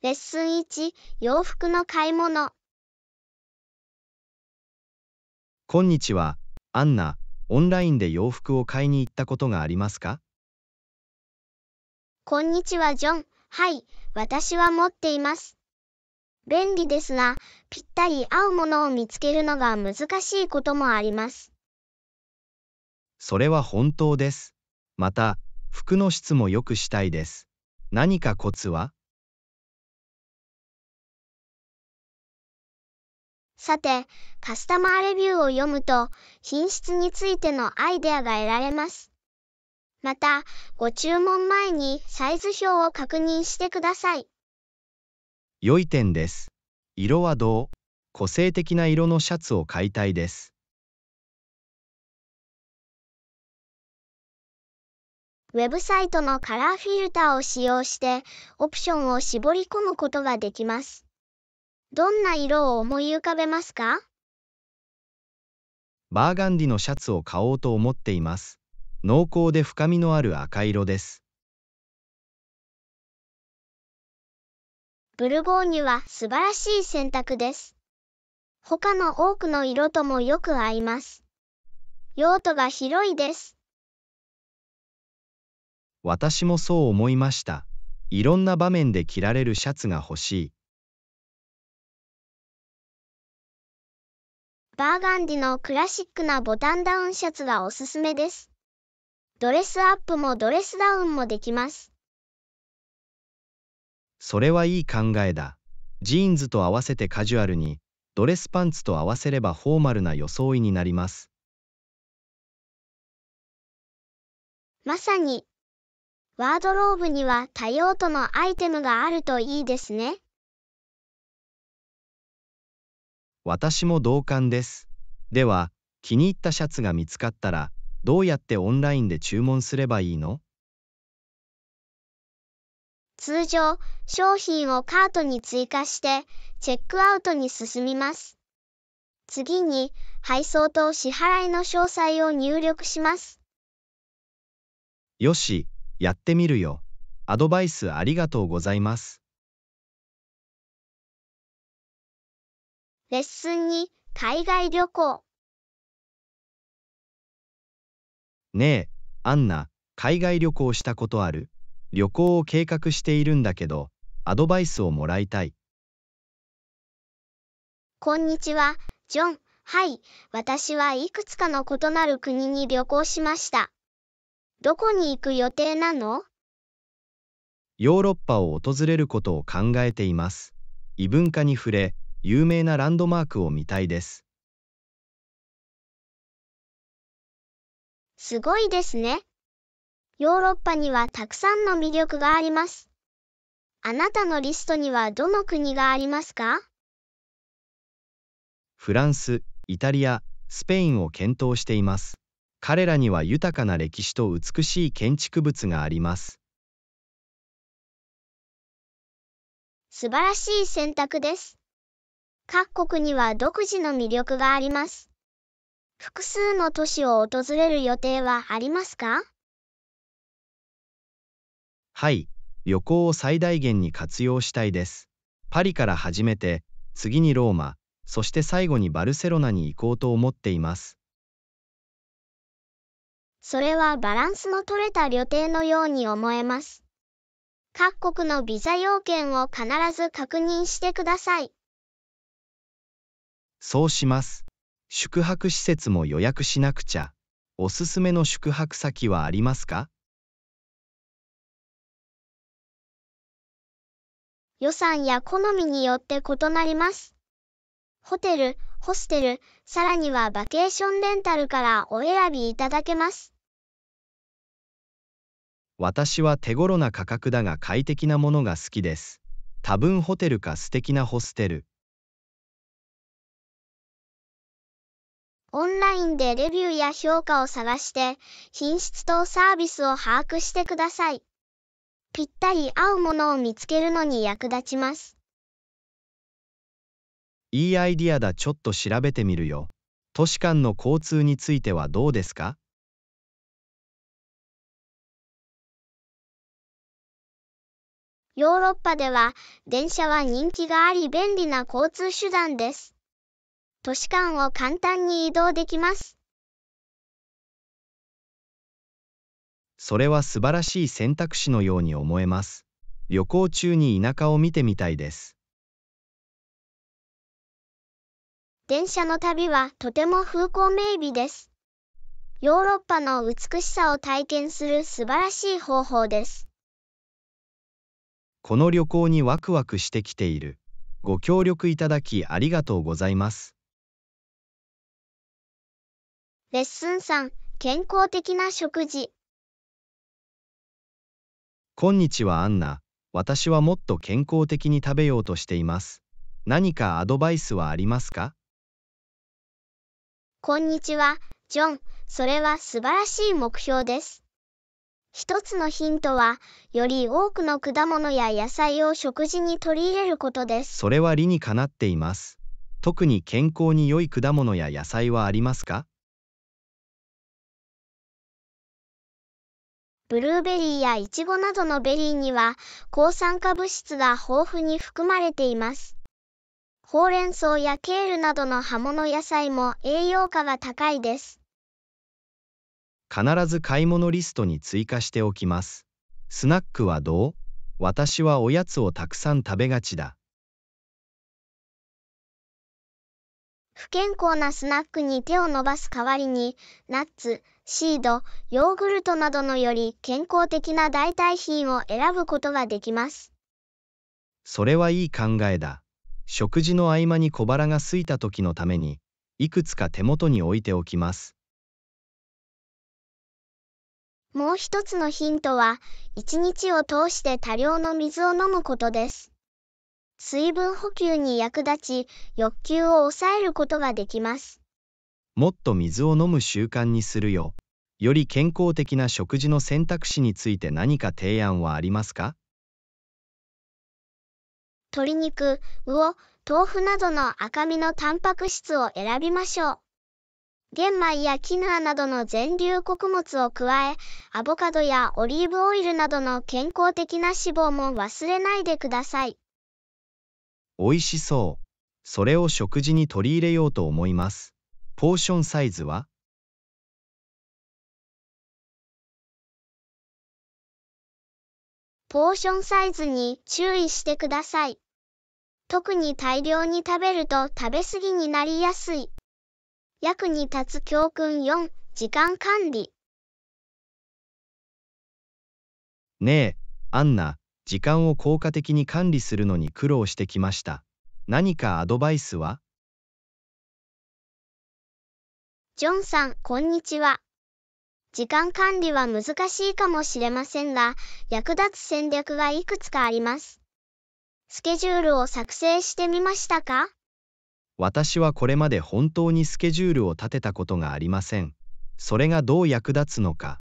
レッスン1、洋服の買い物。こんにちは、アンナ。オンラインで洋服を買いに行ったことがありますかこんにちは、ジョン。はい、私は持っています。便利ですが、ぴったり合うものを見つけるのが難しいこともあります。それは本当です。また、服の質も良くしたいです。何かコツはさて、カスタマーレビューを読むと、品質についてのアイデアが得られます。また、ご注文前にサイズ表を確認してください。良い点です。色はどう個性的な色のシャツを買いたいです。ウェブサイトのカラーフィルターを使用して、オプションを絞り込むことができます。どんな色を思い浮かべますかバーガンディのシャツを買おうと思っています。濃厚で深みのある赤色です。ブルゴーニュは素晴らしい選択です。他の多くの色ともよく合います。用途が広いです。私もそう思いました。いろんな場面で着られるシャツが欲しい。バーガンディのクラシックなボタンダウンシャツがおすすめです。ドレスアップもドレスダウンもできます。それはいい考えだ。ジーンズと合わせてカジュアルに、ドレスパンツと合わせればフォーマルな装いになります。まさに、ワードローブには多用途のアイテムがあるといいですね。私も同感です。では、気に入ったシャツが見つかったら、どうやってオンラインで注文すればいいの通常、商品をカートに追加して、チェックアウトに進みます。次に、配送と支払いの詳細を入力します。よし、やってみるよ。アドバイスありがとうございます。レッスンに海外旅行。ねえ、アンナ、海外旅行したことある旅行を計画しているんだけど、アドバイスをもらいたい。こんにちは、ジョン。はい、私はいくつかの異なる国に旅行しました。どこに行く予定なのヨーロッパを訪れることを考えています。異文化に触れ、有名なランドマークを見たいです。すごいですね。ヨーロッパにはたくさんの魅力があります。あなたのリストにはどの国がありますかフランス、イタリア、スペインを検討しています。彼らには豊かな歴史と美しい建築物があります。素晴らしい選択です。各国には独自の魅力があります。複数の都市を訪れる予定はありますかはい、旅行を最大限に活用したいです。パリから始めて、次にローマ、そして最後にバルセロナに行こうと思っています。それはバランスの取れた旅程のように思えます。各国のビザ要件を必ず確認してください。そうします。宿泊施設も予約しなくちゃ。おすすめの宿泊先はありますか予算や好みによって異なります。ホテル、ホステル、さらにはバケーションレンタルからお選びいただけます。私は手頃な価格だが快適なものが好きです。多分ホテルか素敵なホステル。オンラインでレビューや評価を探して、品質とサービスを把握してください。ぴったり合うものを見つけるのに役立ちます。いいアイディアだ、ちょっと調べてみるよ。都市間の交通についてはどうですかヨーロッパでは電車は人気があり便利な交通手段です。都市間を簡単に移動できます。それは素晴らしい選択肢のように思えます。旅行中に田舎を見てみたいです。電車の旅はとても風光明媚です。ヨーロッパの美しさを体験する素晴らしい方法です。この旅行にワクワクしてきている。ご協力いただきありがとうございます。レッスン3、健康的な食事。こんにちは、アンナ。私はもっと健康的に食べようとしています。何かアドバイスはありますかこんにちは、ジョン。それは素晴らしい目標です。一つのヒントは、より多くの果物や野菜を食事に取り入れることです。それは理にかなっています。特に健康に良い果物や野菜はありますかブルーベリーやイチゴなどのベリーには抗酸化物質が豊富に含まれています。ほうれん草やケールなどの葉物野菜も栄養価が高いです。必ず買い物リストに追加しておきます。スナックはどう私はおやつをたくさん食べがちだ。不健康なスナックに手を伸ばす代わりに、ナッツ、シード、ヨーグルトなどのより健康的な代替品を選ぶことができます。それはいい考えだ。食事の合間に小腹が空いた時のために、いくつか手元に置いておきます。もう一つのヒントは、一日を通して多量の水を飲むことです。水分補給に役立ち、欲求を抑えることができます。もっと水を飲む習慣にするよ。より健康的な食事の選択肢について何か提案はありますか鶏肉、魚、豆腐などの赤身のタンパク質を選びましょう。玄米やキヌアなどの全粒穀物を加え、アボカドやオリーブオイルなどの健康的な脂肪も忘れないでください。美味しそう。それを食事に取り入れようと思います。ポーションサイズはポーションサイズに注意してください。特に大量に食べると食べ過ぎになりやすい。役に立つ教訓4、時間管理。ねえ、アンナ、時間を効果的に管理するのに苦労してきました。何かアドバイスはジョンさん、こんにちは。時間管理は難しいかもしれませんが、役立つ戦略がいくつかあります。スケジュールを作成してみましたか私はこれまで本当にスケジュールを立てたことがありません。それがどう役立つのか。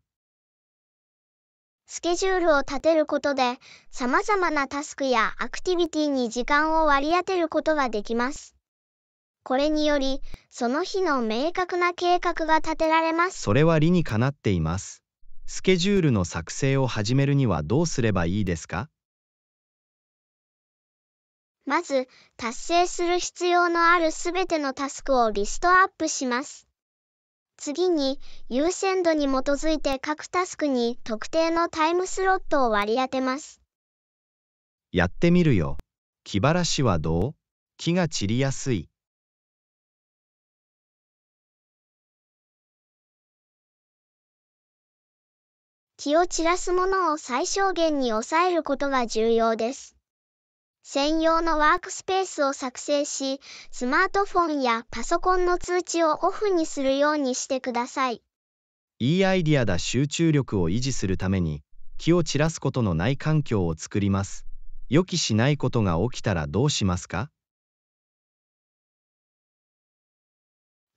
スケジュールを立てることで、様々なタスクやアクティビティに時間を割り当てることができます。これにより、その日の明確な計画が立てられます。それは理にかなっています。スケジュールの作成を始めるにはどうすればいいですかまず、達成する必要のあるすべてのタスクをリストアップします。次に、優先度に基づいて各タスクに特定のタイムスロットを割り当てます。やってみるよ。木原市はどう木が散りやすい。気を散らすものを最小限に抑えることが重要です。専用のワークスペースを作成し、スマートフォンやパソコンの通知をオフにするようにしてください。いいアイディアだ集中力を維持するために、気を散らすことのない環境を作ります。予期しないことが起きたらどうしますか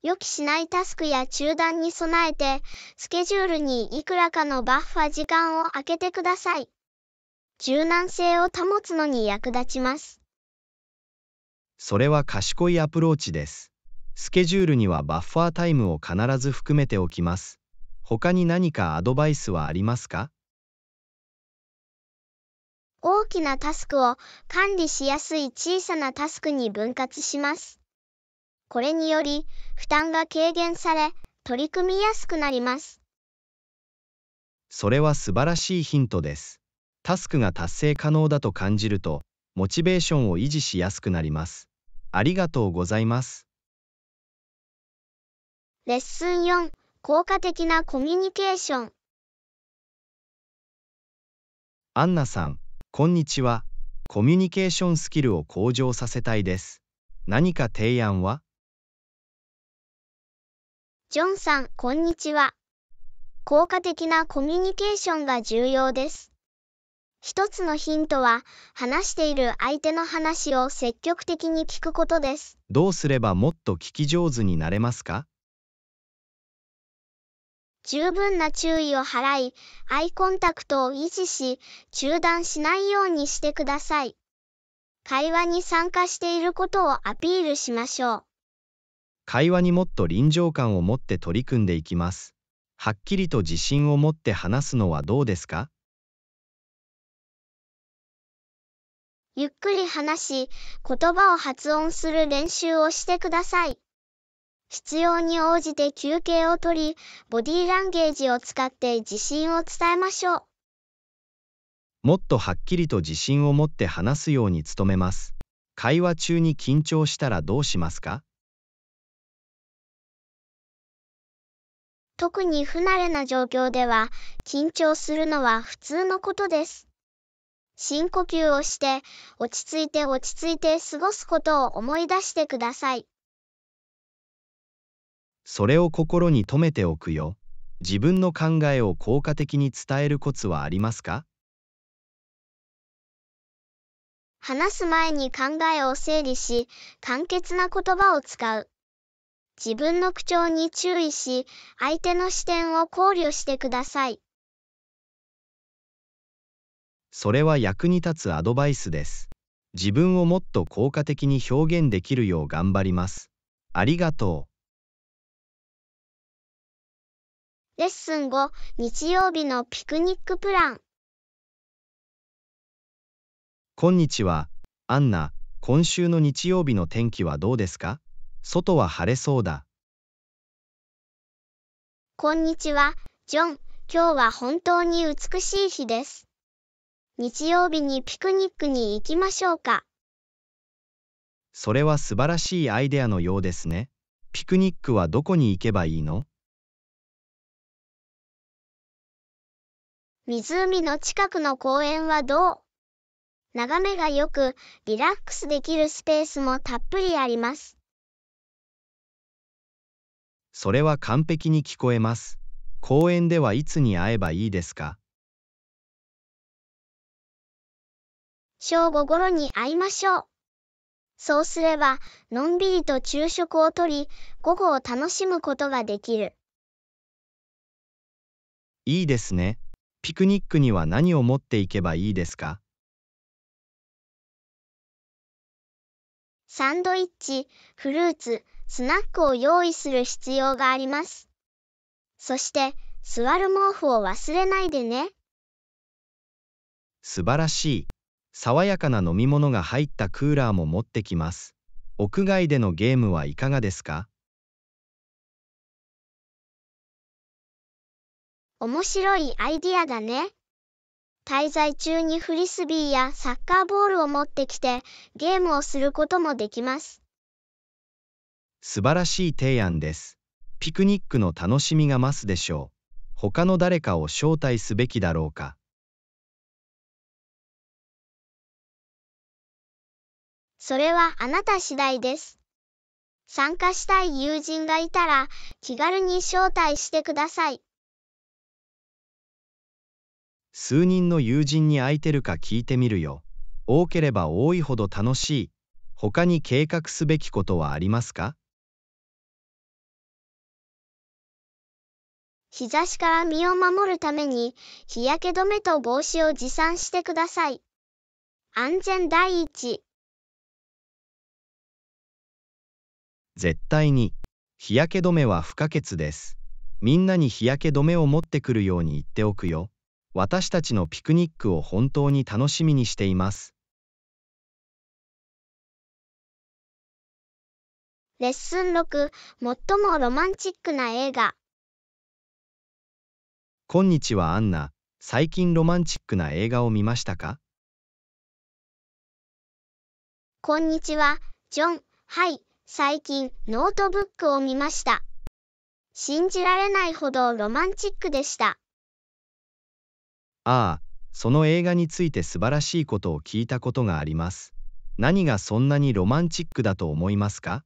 予期しないタスクや中断に備えて、スケジュールにいくらかのバッファ時間を空けてください。柔軟性を保つのに役立ちます。それは賢いアプローチです。スケジュールにはバッファータイムを必ず含めておきます。他に何かアドバイスはありますか大きなタスクを管理しやすい小さなタスクに分割します。これにより負担が軽減され、取り組みやすくなります。それは素晴らしいヒントです。タスクが達成可能だと感じると、モチベーションを維持しやすくなります。ありがとうございます。レッスン4、効果的なコミュニケーション。アンナさん、こんにちは。コミュニケーションスキルを向上させたいです。何か提案はジョンさん、こんにちは。効果的なコミュニケーションが重要です。一つのヒントは、話している相手の話を積極的に聞くことです。どうすればもっと聞き上手になれますか十分な注意を払い、アイコンタクトを維持し、中断しないようにしてください。会話に参加していることをアピールしましょう。会話にもっと臨場感を持って取り組んでいきます。はっきりと自信を持って話すのはどうですかゆっくり話し、言葉を発音する練習をしてください。必要に応じて休憩をとり、ボディランゲージを使って自信を伝えましょう。もっとはっきりと自信を持って話すように努めます。会話中に緊張したらどうしますか特に不慣れな状況では緊張するのは普通のことです。深呼吸をして、落ち着いて落ち着いて過ごすことを思い出してください。それを心に留めておくよ。自分の考えを効果的に伝えるコツはありますか話す前に考えを整理し、簡潔な言葉を使う。自分の口調に注意し、相手の視点を考慮してください。それは役に立つアドバイスです。自分をもっと効果的に表現できるよう頑張ります。ありがとう。レッスン5、日曜日のピクニックプラン。こんにちは、アンナ。今週の日曜日の天気はどうですか外は晴れそうだ。こんにちは、ジョン。今日は本当に美しい日です。日曜日にピクニックに行きましょうか。それは素晴らしいアイデアのようですね。ピクニックはどこに行けばいいの湖の近くの公園はどう眺めがよく、リラックスできるスペースもたっぷりあります。それは完璧に聞こえます。公園ではいつに会えばいいですか正午頃に会いましょう。そうすれば、のんびりと昼食をとり、午後を楽しむことができる。いいですね。ピクニックには何を持っていけばいいですかサンドイッチ、フルーツ、スナックを用意する必要があります。そして、座る毛布を忘れないでね。素晴らしい。爽やかな飲み物が入ったクーラーも持ってきます。屋外でのゲームはいかがですか面白いアイディアだね。滞在中にフリスビーやサッカーボールを持ってきてゲームをすることもできます。素晴らしい提案です。ピクニックの楽しみが増すでしょう。他の誰かを招待すべきだろうか。それはあなた次第です。参加したい友人がいたら、気軽に招待してください。数人の友人に空いてるか聞いてみるよ。多ければ多いほど楽しい。他に計画すべきことはありますか日差しから身を守るために、日焼け止めと帽子を持参してください。安全第一。絶対に日焼け止めは不可欠ですみんなに日焼け止めを持ってくるように言っておくよ私たちのピクニックを本当に楽しみにしていますレッスン6最もロマンチックな映画こんにちはアンナ最近ロマンチックな映画を見ましたかこんにちはジョンはい最近ノートブックを見ました。信じられないほどロマンチックでした。ああ、その映画について素晴らしいことを聞いたことがあります。何がそんなにロマンチックだと思いますか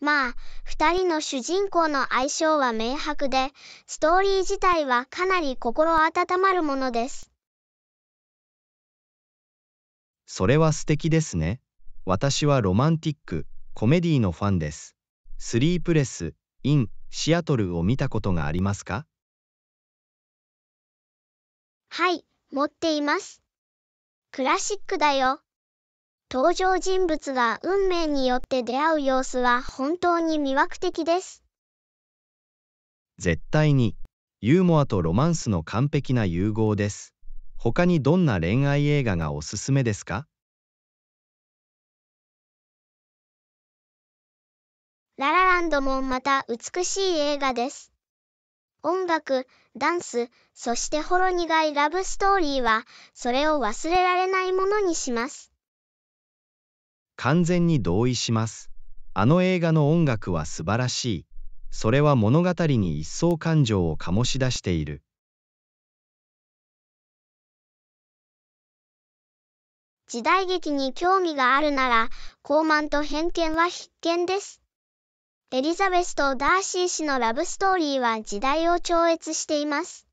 まあ、二人の主人公の相性は明白で、ストーリー自体はかなり心温まるものです。それは素敵ですね。私はロマンティック、コメディのファンです。スリープレス、イン、シアトルを見たことがありますかはい、持っています。クラシックだよ。登場人物が運命によって出会う様子は本当に魅惑的です。絶対に、ユーモアとロマンスの完璧な融合です。他にどんな恋愛映画がおすすめですかララランドもまた美しい映画です。音楽、ダンス、そしてほろ苦いラブストーリーは、それを忘れられないものにします。完全に同意します。あの映画の音楽は素晴らしい。それは物語に一層感情を醸し出している。時代劇に興味があるなら、高慢と偏見は必見です。エリザベスとダーシー氏のラブストーリーは時代を超越しています。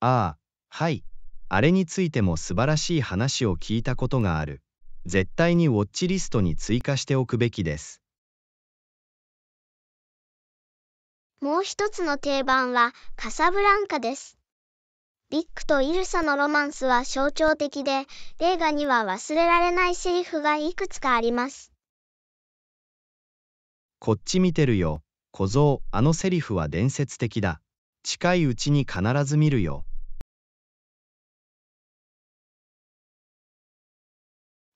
ああ、はい。あれについても素晴らしい話を聞いたことがある。絶対にウォッチリストに追加しておくべきです。もう一つの定番はカサブランカです。リックとイルサのロマンスは象徴的で、映画には忘れられないセリフがいくつかあります。こっち見てるよ。小僧、あのセリフは伝説的だ。近いうちに必ず見るよ。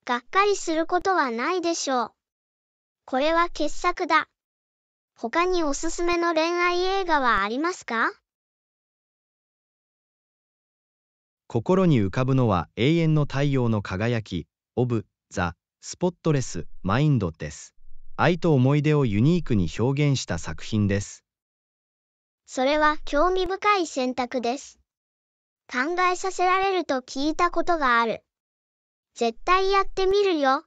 がっかりすることはないでしょう。これは傑作だ。他におすすめの恋愛映画はありますか心に浮かぶのは永遠の太陽の輝き、オブ・ザ・スポットレス・マインドです。愛と思い出をユニークに表現した作品です。それは興味深い選択です。考えさせられると聞いたことがある。絶対やってみるよ。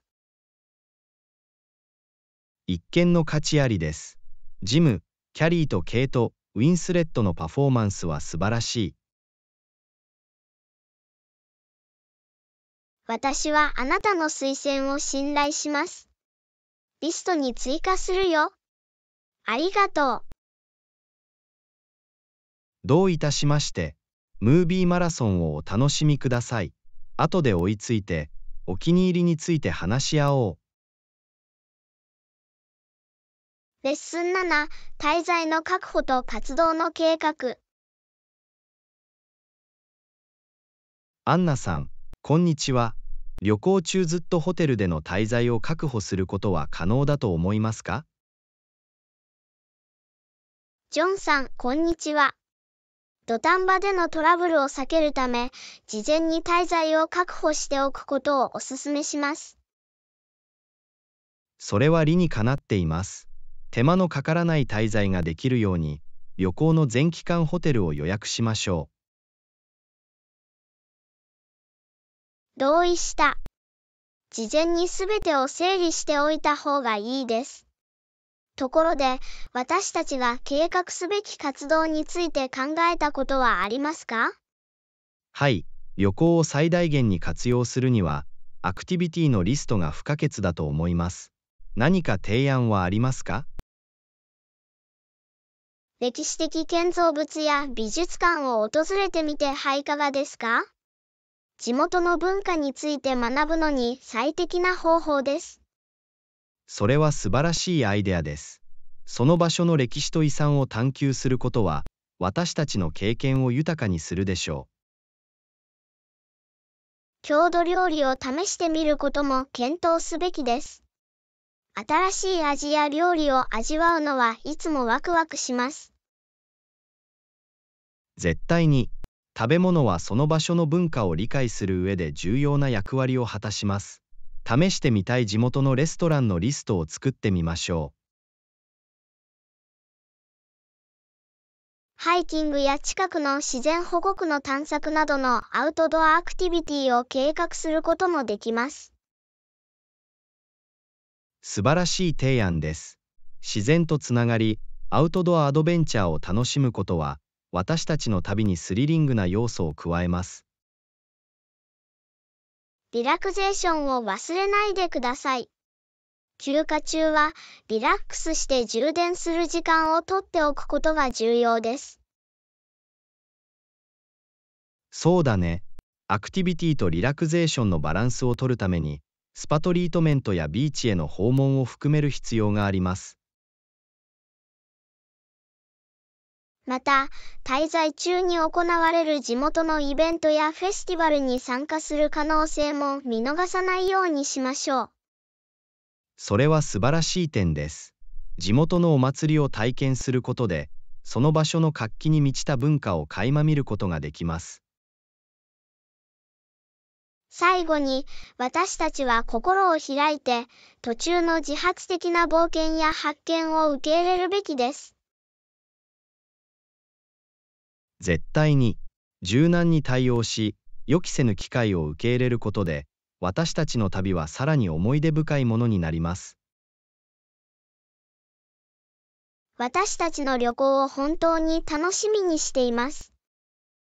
一見の価値ありです。ジム、キャリーとケイト、ウィンスレットのパフォーマンスは素晴らしい。私はあなたの推薦を信頼します。リストに追加するよ。ありがとう。どういたしまして、ムービーマラソンをお楽しみください。後で追いついて、お気に入りについて話し合おう。レッスン7、滞在の確保と活動の計画。アンナさん、こんにちは。旅行中ずっとホテルでの滞在を確保することは可能だと思いますかジョンさん、こんにちは。土壇場でのトラブルを避けるため、事前に滞在を確保しておくことをお勧めします。それは理にかなっています。手間のかからない滞在ができるように、旅行の全期間ホテルを予約しましょう。同意した。事前にすべてを整理しておいた方がいいです。ところで、私たちが計画すべき活動について考えたことはありますかはい、旅行を最大限に活用するには、アクティビティのリストが不可欠だと思います。何か提案はありますか歴史的建造物や美術館を訪れてみてはいかがですか地元の文化について学ぶのに最適な方法です。それは素晴らしいアイデアです。その場所の歴史と遺産を探求することは、私たちの経験を豊かにするでしょう。郷土料理を試してみることも検討すべきです。新しい味や料理を味わうのはいつもワクワクします。絶対に食べ物はその場所の文化を理解する上で重要な役割を果たします試してみたい地元のレストランのリストを作ってみましょうハイキングや近くの自然保護区の探索などのアウトドアアクティビティを計画することもできます素晴らしい提案です自然とつながりアウトドアアドベンチャーを楽しむことは私たちの旅にスリリングな要素を加えます。リラクゼーションを忘れないでください。休暇中はリラックスして充電する時間をとっておくことが重要です。そうだね。アクティビティとリラクゼーションのバランスをとるために、スパトリートメントやビーチへの訪問を含める必要があります。また、滞在中に行われる地元のイベントやフェスティバルに参加する可能性も見逃さないようにしましょう。それは素晴らしい点です。地元のお祭りを体験することで、その場所の活気に満ちた文化を垣間見ることができます。最後に、私たちは心を開いて、途中の自発的な冒険や発見を受け入れるべきです。絶対に柔軟に対応し予期せぬ機会を受け入れることで私たちの旅はさらに思い出深いものになります私たちの旅行を本当に楽しみにしています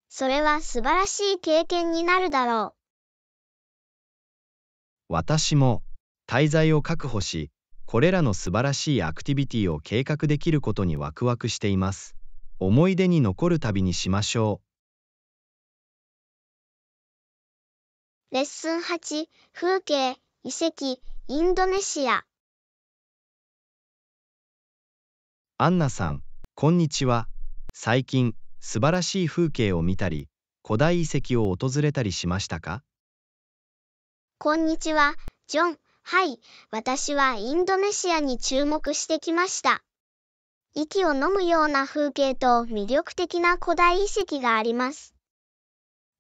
それは素晴らしい経験になるだろう私も滞在を確保しこれらの素晴らしいアクティビティを計画できることにワクワクしています思い出に残る旅にしましょう。レッスン8、風景、遺跡、インドネシア。アンナさん、こんにちは。最近、素晴らしい風景を見たり、古代遺跡を訪れたりしましたかこんにちは、ジョン。はい、私はインドネシアに注目してきました。息を呑むような風景と魅力的な古代遺跡があります。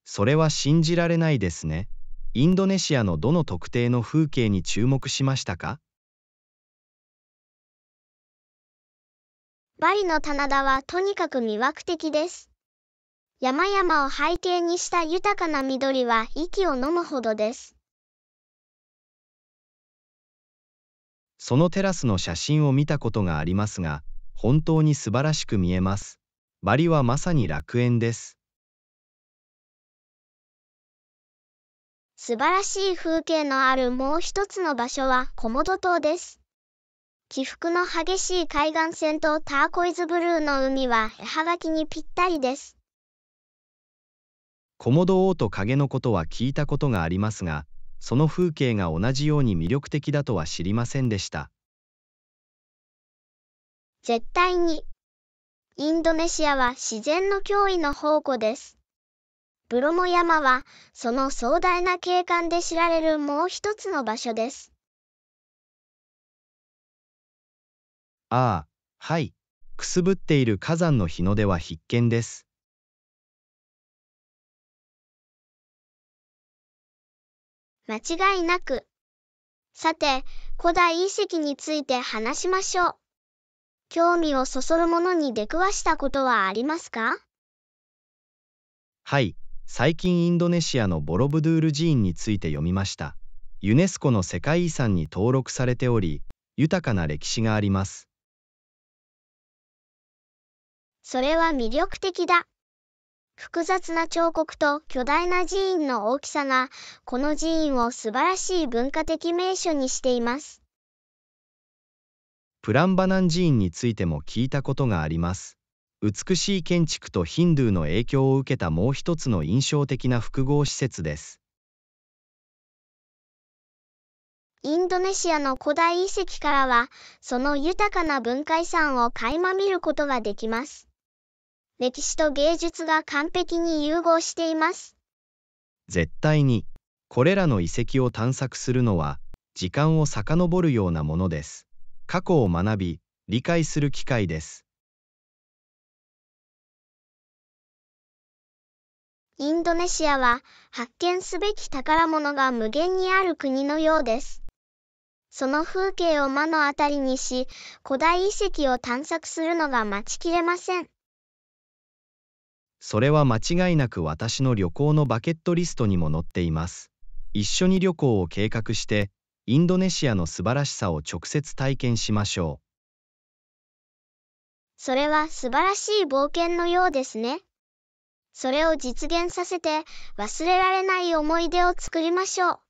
それは信じられないですね。インドネシアのどの特定の風景に注目しましたかバリの棚田はとにかく魅惑的です。山々を背景にした豊かな緑は息を呑むほどです。そのテラスの写真を見たことがありますが、本当に素晴らしく見えます。バリはまさに楽園です。素晴らしい風景のあるもう一つの場所はコモド島です。起伏の激しい海岸線とターコイズブルーの海は絵はがきにぴったりです。コモド王と影のことは聞いたことがありますが、その風景が同じように魅力的だとは知りませんでした。絶対に。インドネシアは自然の脅威の宝庫です。ブロモ山は、その壮大な景観で知られるもう一つの場所です。ああ、はい。くすぶっている火山の日の出は必見です。間違いなく。さて、古代遺跡について話しましょう。興味をそそるものに出くわしたことはありますかはい、最近インドネシアのボロブドゥール寺院について読みました。ユネスコの世界遺産に登録されており、豊かな歴史があります。それは魅力的だ。複雑な彫刻と巨大な寺院の大きさが、この寺院を素晴らしい文化的名所にしています。プランバナン寺院についても聞いたことがあります美しい建築とヒンドゥーの影響を受けたもう一つの印象的な複合施設ですインドネシアの古代遺跡からはその豊かな文化遺産を垣間見ることができます歴史と芸術が完璧に融合しています絶対にこれらの遺跡を探索するのは時間を遡るようなものです過去を学び理解する機会ですインドネシアは発見すべき宝物が無限にある国のようですその風景を目の当たりにし古代遺跡を探索するのが待ちきれませんそれは間違いなく私の旅行のバケットリストにも載っています一緒に旅行を計画してインドネシアの素晴らしさを直接体験しましょう。それは素晴らしい冒険のようですね。それを実現させて忘れられない思い出を作りましょう。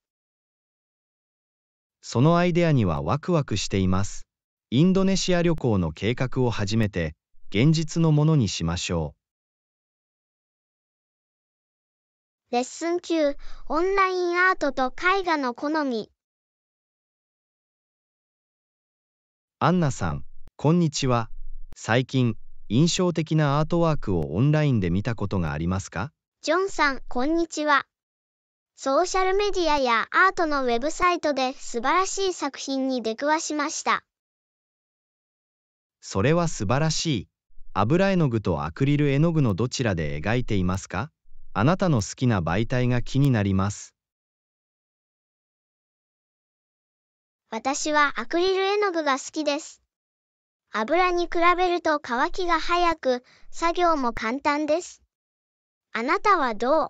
そのアイデアにはワクワクしています。インドネシア旅行の計画を始めて現実のものにしましょう。レッスン9オンラインアートと絵画の好みアンナさん、こんにちは。最近、印象的なアートワークをオンラインで見たことがありますかジョンさん、こんにちは。ソーシャルメディアやアートのウェブサイトで素晴らしい作品に出くわしました。それは素晴らしい。油絵の具とアクリル絵の具のどちらで描いていますかあなたの好きな媒体が気になります。私はアクリル絵の具が好きです。油に比べると乾きが早く、作業も簡単です。あなたはどう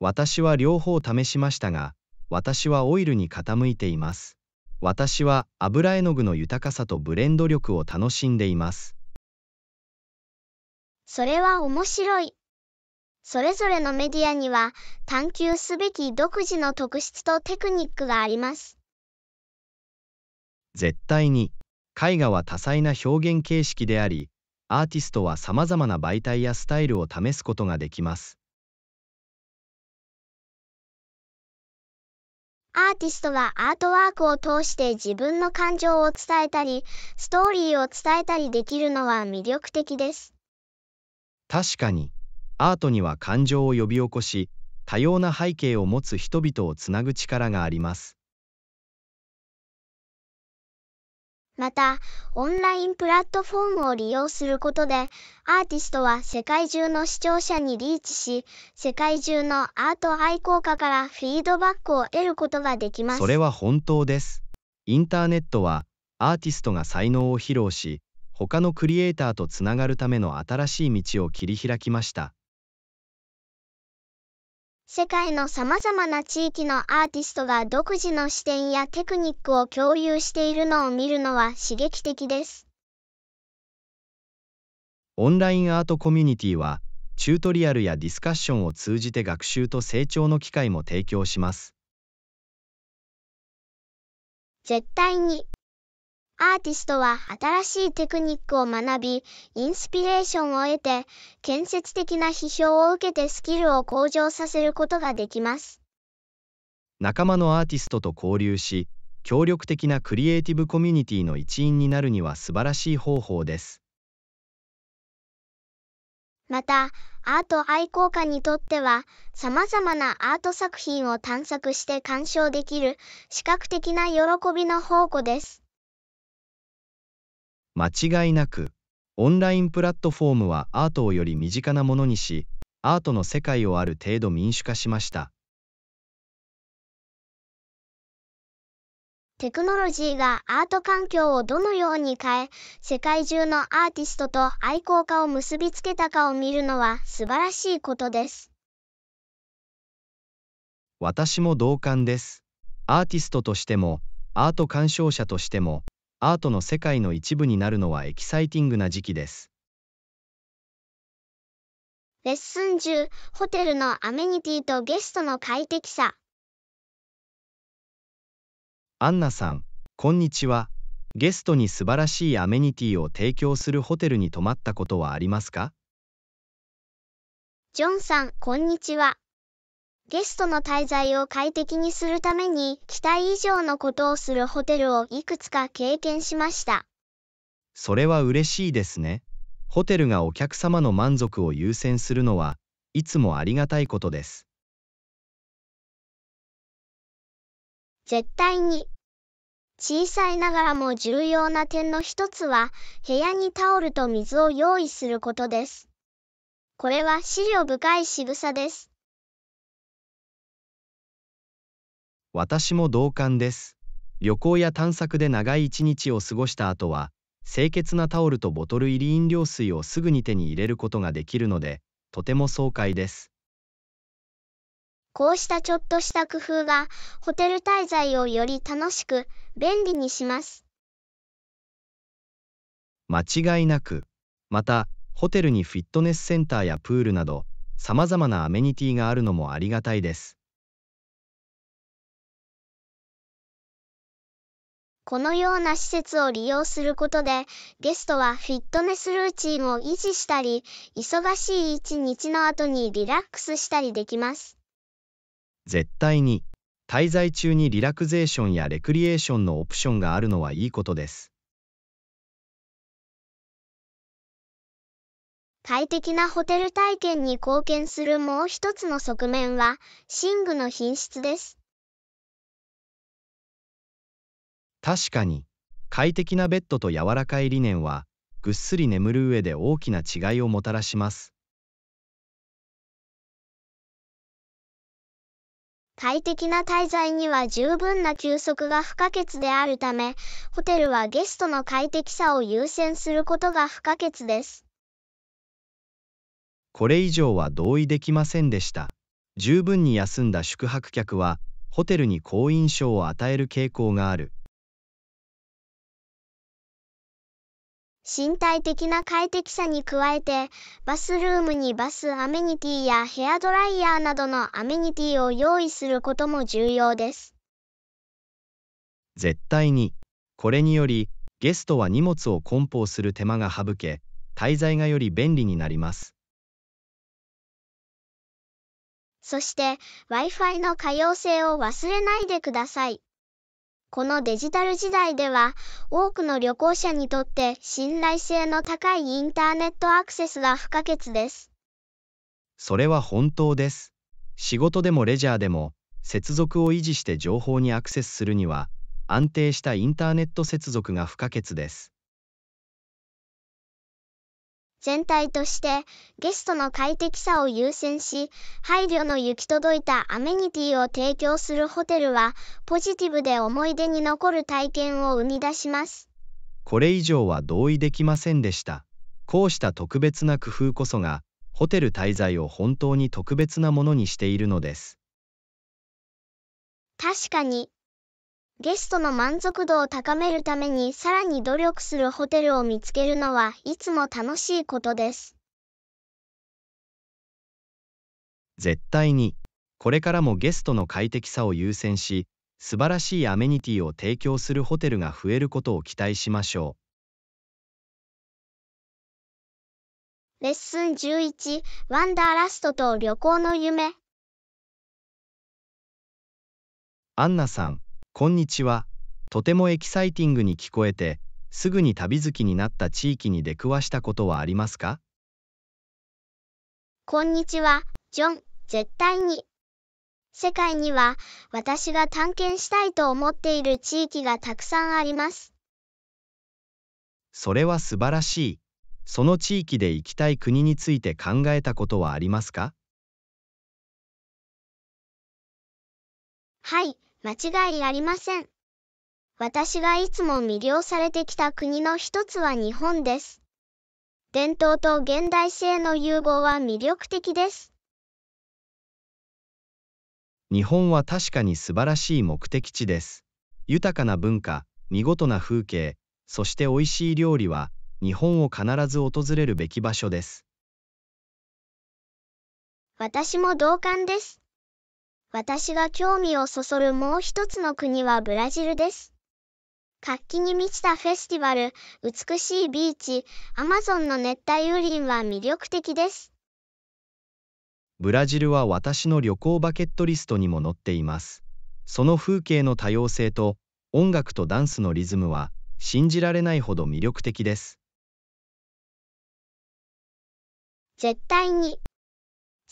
私は両方試しましたが、私はオイルに傾いています。私は油絵の具の豊かさとブレンド力を楽しんでいます。それは面白い。それぞれのメディアには探求すべき独自の特質とテクニックがあります。絶対に絵画は多彩な表現形式でありアーティストはさまざまな媒体やスタイルを試すことができます。アーティストはアートワークを通して自分の感情を伝えたりストーリーを伝えたりできるのは魅力的です。確かに。アートには感情を呼び起こし多様な背景を持つ人々をつなぐ力がありますまたオンラインプラットフォームを利用することでアーティストは世界中の視聴者にリーチし世界中のアート愛好家からフィードバックを得ることができますそれは本当ですインターネットはアーティストが才能を披露し他のクリエイターとつながるための新しい道を切り開きました世界の様々な地域のアーティストが独自の視点やテクニックを共有しているのを見るのは刺激的です。オンラインアートコミュニティは、チュートリアルやディスカッションを通じて学習と成長の機会も提供します。絶対にアーティストは新しいテクニックを学び、インスピレーションを得て、建設的な批評を受けてスキルを向上させることができます。仲間のアーティストと交流し、協力的なクリエイティブコミュニティの一員になるには素晴らしい方法です。また、アート愛好家にとっては、様々なアート作品を探索して鑑賞できる、視覚的な喜びの宝庫です。間違いなくオンラインプラットフォームはアートをより身近なものにしアートの世界をある程度民主化しましたテクノロジーがアート環境をどのように変え世界中のアーティストと愛好家を結びつけたかを見るのは素晴らしいことです私も同感ですアーティストとしてもアート鑑賞者としてもアートの世界の一部になるのはエキサイティングな時期です。レッスン10、ホテルのアメニティとゲストの快適さ。アンナさん、こんにちは。ゲストに素晴らしいアメニティを提供するホテルに泊まったことはありますかジョンさん、こんにちは。ゲストの滞在を快適にするために期待以上のことをするホテルをいくつか経験しました。それは嬉しいですね。ホテルがお客様の満足を優先するのはいつもありがたいことです。絶対に。小さいながらも重要な点の一つは、部屋にタオルと水を用意することです。これは資料深い仕草です。私も同感です。旅行や探索で長い一日を過ごした後は、清潔なタオルとボトル入り飲料水をすぐに手に入れることができるので、とても爽快です。こうしたちょっとした工夫が、ホテル滞在をより楽しく、便利にします。間違いなく、また、ホテルにフィットネスセンターやプールなど、様々なアメニティがあるのもありがたいです。このような施設を利用することで、ゲストはフィットネスルーチンを維持したり、忙しい一日の後にリラックスしたりできます。絶対に、滞在中にリラクゼーションやレクリエーションのオプションがあるのはいいことです。快適なホテル体験に貢献するもう一つの側面は、寝具の品質です。確かに快適なベッドと柔らかい理念はぐっすり眠る上で大きな違いをもたらします快適な滞在には十分な休息が不可欠であるためホテルはゲストの快適さを優先することが不可欠ですこれ以上は同意できませんでした十分に休んだ宿泊客はホテルに好印象を与える傾向がある身体的な快適さに加えて、バスルームにバスアメニティやヘアドライヤーなどのアメニティを用意することも重要です。絶対に、これにより、ゲストは荷物を梱包する手間が省け、滞在がより便利になります。そして、Wi-Fi の可用性を忘れないでください。このデジタル時代では、多くの旅行者にとって信頼性の高いインターネットアクセスが不可欠です。それは本当です。仕事でもレジャーでも、接続を維持して情報にアクセスするには、安定したインターネット接続が不可欠です。全体としてゲストの快適さを優先し配慮の行き届いたアメニティを提供するホテルはポジティブで思い出に残る体験を生み出しますこれ以上は同意できませんでしたこうした特別な工夫こそがホテル滞在を本当に特別なものにしているのです確かにゲストの満足度を高めるためにさらに努力するホテルを見つけるのはいつも楽しいことです。絶対に、これからもゲストの快適さを優先し、素晴らしいアメニティを提供するホテルが増えることを期待しましょう。レッスン11、ワンダーラストと旅行の夢。アンナさん。こんにちは。とてもエキサイティングに聞こえて、すぐに旅好きになった地域に出くわしたことはありますかこんにちは、ジョン。絶対に。世界には私が探検したいと思っている地域がたくさんあります。それは素晴らしい。その地域で行きたい国について考えたことはありますかはい、間違いありません。私がいつも魅了されてきた国の一つは日本です。伝統と現代性の融合は魅力的です。日本は確かに素晴らしい目的地です。豊かな文化、見事な風景、そして美味しい料理は、日本を必ず訪れるべき場所です。私も同感です。私が興味をそそるもう一つの国はブラジルです。活気に満ちたフェスティバル、美しいビーチ、アマゾンの熱帯雨林は魅力的です。ブラジルは私の旅行バケットリストにも載っています。その風景の多様性と音楽とダンスのリズムは信じられないほど魅力的です。絶対に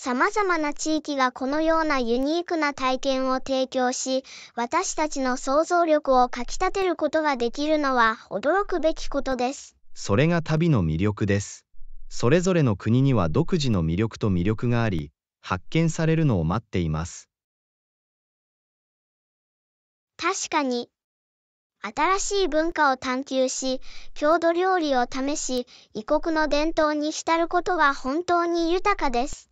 様々な地域がこのようなユニークな体験を提供し、私たちの想像力をかきたてることができるのは驚くべきことです。それが旅の魅力です。それぞれの国には独自の魅力と魅力があり、発見されるのを待っています。確かに。新しい文化を探求し、郷土料理を試し、異国の伝統に浸ることは本当に豊かです。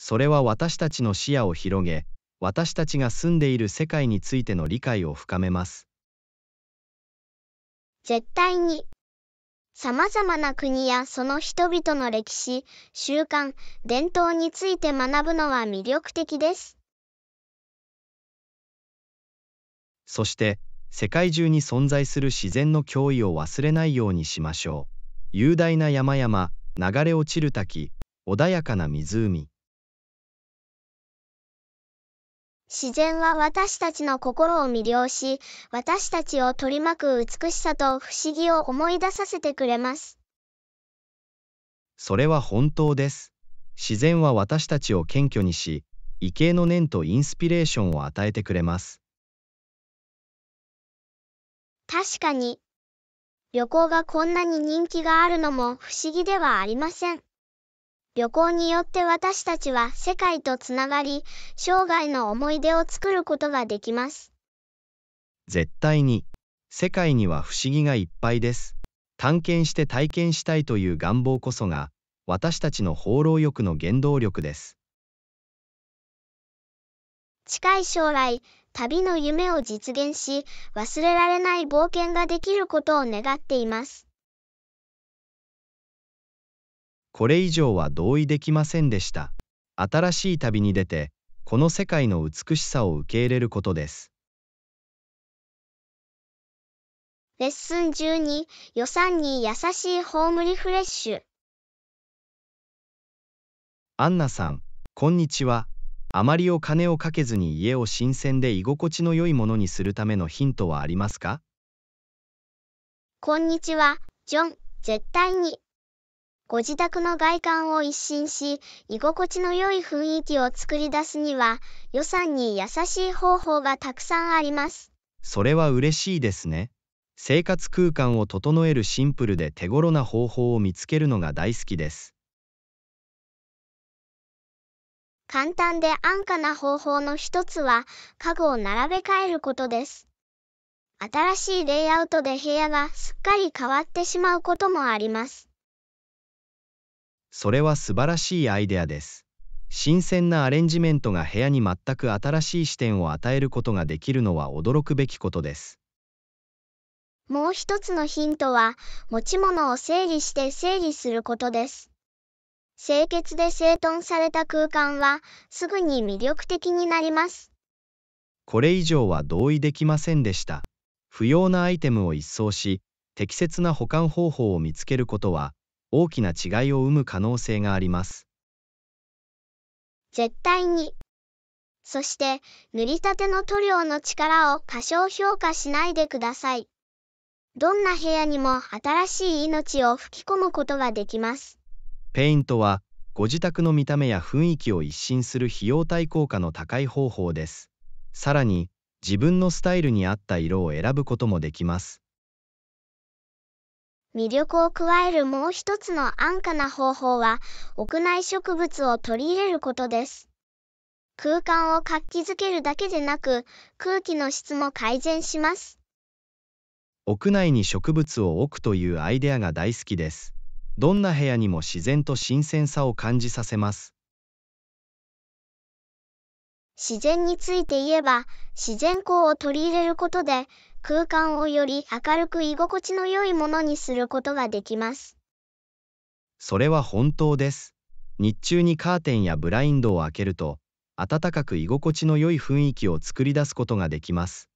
それは私たちの視野を広げ私たちが住んでいる世界についての理解を深めます絶対にさまざまな国やその人々の歴史習慣伝統について学ぶのは魅力的ですそして世界中に存在する自然の脅威を忘れないようにしましょう雄大な山々流れ落ちる滝穏やかな湖自然は私たちの心を魅了し、私たちを取り巻く美しさと不思議を思い出させてくれます。それは本当です。自然は私たちを謙虚にし、異形の念とインスピレーションを与えてくれます。確かに、旅行がこんなに人気があるのも不思議ではありません。旅行によって私たちは世界とつながり、生涯の思い出を作ることができます。絶対に、世界には不思議がいっぱいです。探検して体験したいという願望こそが、私たちの放浪欲の原動力です。近い将来、旅の夢を実現し、忘れられない冒険ができることを願っています。これ以上は同意できませんでした新しい旅に出てこの世界の美しさを受け入れることですレッスン12予算に優しいホームリフレッシュアンナさんこんにちはあまりお金をかけずに家を新鮮で居心地の良いものにするためのヒントはありますかこんにちは、ジョン。絶対にご自宅の外観を一新し、居心地の良い雰囲気を作り出すには、予算に優しい方法がたくさんあります。それは嬉しいですね。生活空間を整えるシンプルで手頃な方法を見つけるのが大好きです。簡単で安価な方法の一つは、家具を並べ替えることです。新しいレイアウトで部屋がすっかり変わってしまうこともあります。それは素晴らしいアイデアです。新鮮なアレンジメントが部屋に全く新しい視点を与えることができるのは驚くべきことです。もう一つのヒントは、持ち物を整理して整理することです。清潔で整頓された空間は、すぐに魅力的になります。これ以上は同意できませんでした。不要なアイテムを一掃し、適切な保管方法を見つけることは、大きな違いを生む可能性があります。絶対に。そして、塗りたての塗料の力を過小評価しないでください。どんな部屋にも新しい命を吹き込むことができます。ペイントは、ご自宅の見た目や雰囲気を一新する費用対効果の高い方法です。さらに、自分のスタイルに合った色を選ぶこともできます。魅力を加えるもう一つの安価な方法は、屋内植物を取り入れることです。空間を活気づけるだけでなく、空気の質も改善します。屋内に植物を置くというアイデアが大好きです。どんな部屋にも自然と新鮮さを感じさせます。自然について言えば、自然光を取り入れることで、空間をより明るく居心地の良いものにすることができます。それは本当です。日中にカーテンやブラインドを開けると、暖かく居心地の良い雰囲気を作り出すことができます。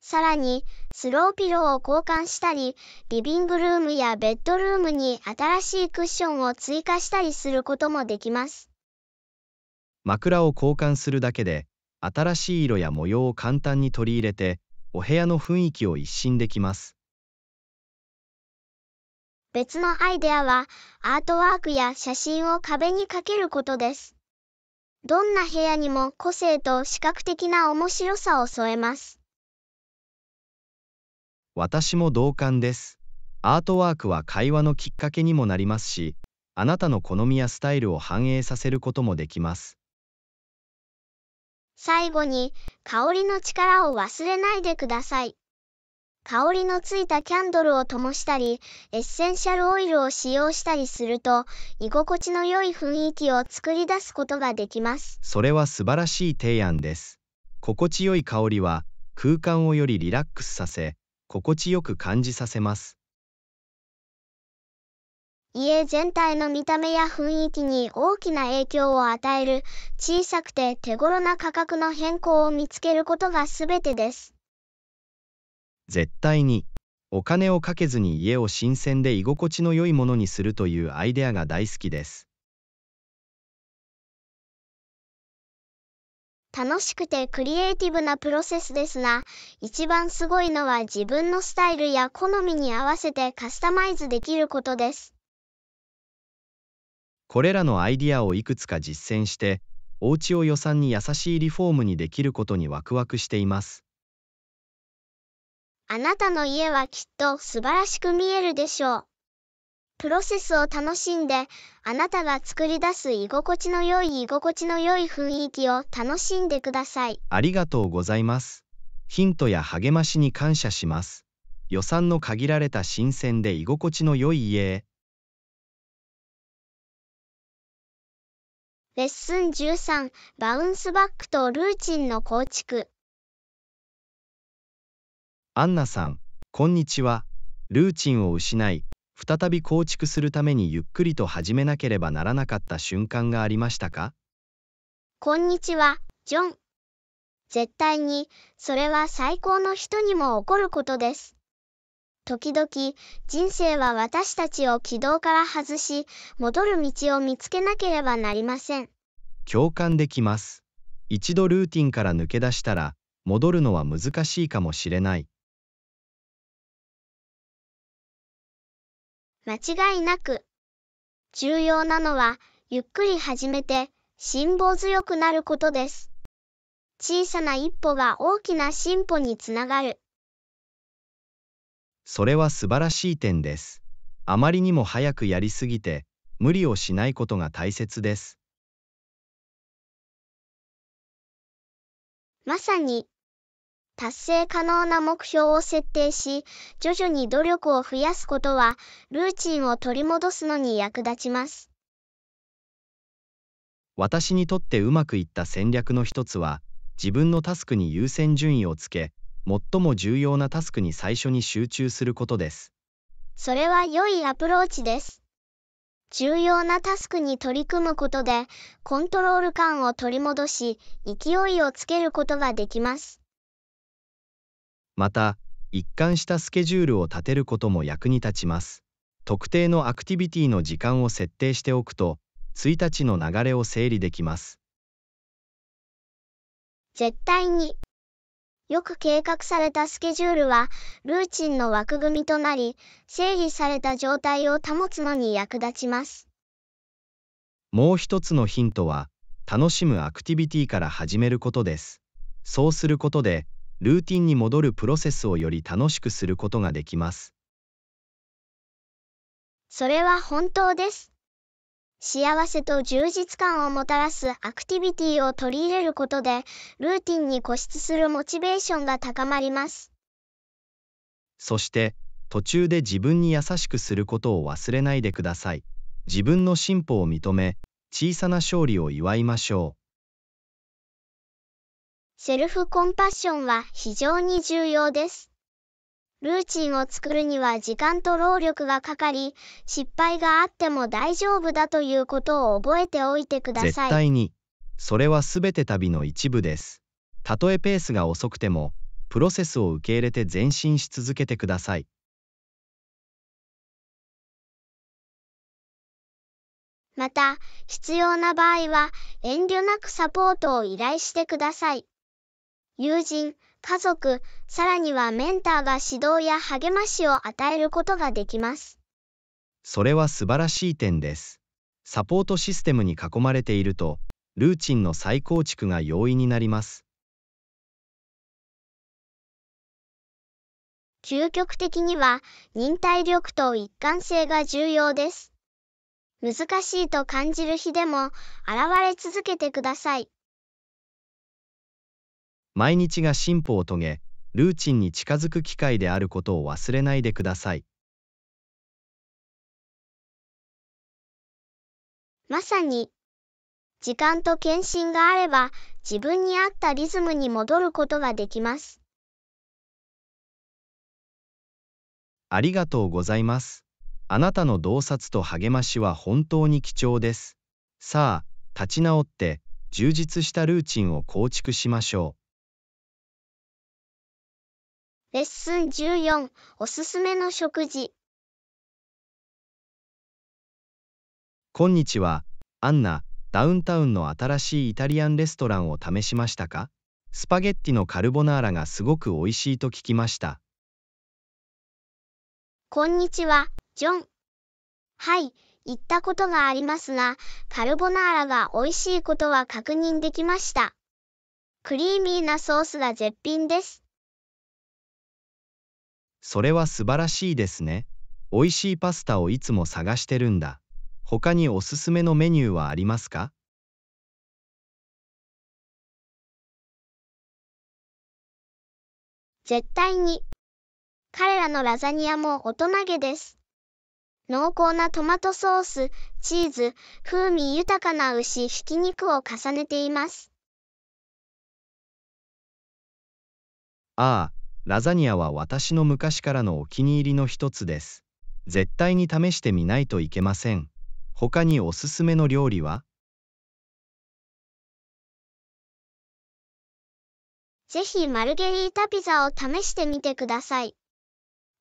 さらに、スローピローを交換したり、リビングルームやベッドルームに新しいクッションを追加したりすることもできます。枕を交換するだけで、新しい色や模様を簡単に取り入れてお部屋の雰囲気を一新できます別のアイデアはアートワークや写真を壁にかけることですどんな部屋にも個性と視覚的な面白さを添えます私も同感ですアートワークは会話のきっかけにもなりますしあなたの好みやスタイルを反映させることもできます最後に、香りの力を忘れないでください。香りのついたキャンドルを灯したり、エッセンシャルオイルを使用したりすると、居心地の良い雰囲気を作り出すことができます。それは素晴らしい提案です。心地よい香りは、空間をよりリラックスさせ、心地よく感じさせます。家全体の見た目や雰囲気に大きな影響を与える小さくて手頃な価格の変更を見つけることが全てです。絶対にお金をかけずに家を新鮮で居心地の良いものにするというアイデアが大好きです。楽しくてクリエイティブなプロセスですが、一番すごいのは自分のスタイルや好みに合わせてカスタマイズできることです。これらのアイディアをいくつか実践してお家を予算に優しいリフォームにできることにワクワクしていますあなたの家はきっと素晴らしく見えるでしょうプロセスを楽しんであなたが作り出す居心地の良い居心地の良い雰囲気を楽しんでくださいありがとうございますヒントや励ましに感謝します予算の限られた新鮮で居心地の良い家へレッスン13バウンスバックとルーチンの構築アンナさんこんにちはルーチンを失い再び構築するためにゆっくりと始めなければならなかった瞬間がありましたかこんにちはジョン絶対にそれは最高の人にも起こることです時々、人生は私たちを軌道から外し、戻る道を見つけなければなりません。共感できます。一度ルーティンから抜け出したら、戻るのは難しいかもしれない。間違いなく。重要なのは、ゆっくり始めて、辛抱強くなることです。小さな一歩が大きな進歩につながる。それは素晴らしい点です。あまりにも早くやりすぎて、無理をしないことが大切です。まさに、達成可能な目標を設定し、徐々に努力を増やすことは、ルーチンを取り戻すのに役立ちます。私にとってうまくいった戦略の一つは、自分のタスクに優先順位をつけ、最も重要なタスクに最初に集中することです。それは良いアプローチです。重要なタスクに取り組むことで、コントロール感を取り戻し、勢いをつけることができます。また、一貫したスケジュールを立てることも役に立ちます。特定のアクティビティの時間を設定しておくと、1日の流れを整理できます。絶対によく計画されたスケジュールは、ルーチンの枠組みとなり、整理された状態を保つのに役立ちます。もう一つのヒントは、楽しむアクティビティから始めることです。そうすることで、ルーティンに戻るプロセスをより楽しくすることができます。それは本当です。幸せと充実感をもたらすアクティビティを取り入れることで、ルーティンに固執するモチベーションが高まります。そして、途中で自分に優しくすることを忘れないでください。自分の進歩を認め、小さな勝利を祝いましょう。セルフコンパッションは非常に重要です。ルーチンを作るには時間と労力がかかり、失敗があっても大丈夫だということを覚えておいてください。絶対に。それはすべて旅の一部です。たとえペースが遅くても、プロセスを受け入れて前進し続けてください。また、必要な場合は、遠慮なくサポートを依頼してください。友人、家族、さらにはメンターが指導や励ましを与えることができます。それは素晴らしい点です。サポートシステムに囲まれていると、ルーチンの再構築が容易になります。究極的には忍耐力と一貫性が重要です。難しいと感じる日でも現れ続けてください。毎日が進歩を遂げ、ルーチンに近づく機会であることを忘れないでください。まさに、時間と献身があれば、自分に合ったリズムに戻ることができます。ありがとうございます。あなたの洞察と励ましは本当に貴重です。さあ、立ち直って、充実したルーチンを構築しましょう。レッスン14おすすめの食事こんにちはアンナダウンタウンの新しいイタリアンレストランを試しましたかスパゲッティのカルボナーラがすごく美味しいと聞きましたこんにちはジョンはい行ったことがありますがカルボナーラが美味しいことは確認できましたクリーミーなソースが絶品ですそれは素晴らしいですね。美味しいパスタをいつも探してるんだ。他におすすめのメニューはありますか絶対に。彼らのラザニアも大人げです。濃厚なトマトソース、チーズ、風味豊かな牛ひき肉を重ねています。ああ、ラザニアは私の昔からのお気に入りの一つです。絶対に試してみないといけません。他におすすめの料理はぜひマルゲリータピザを試してみてください。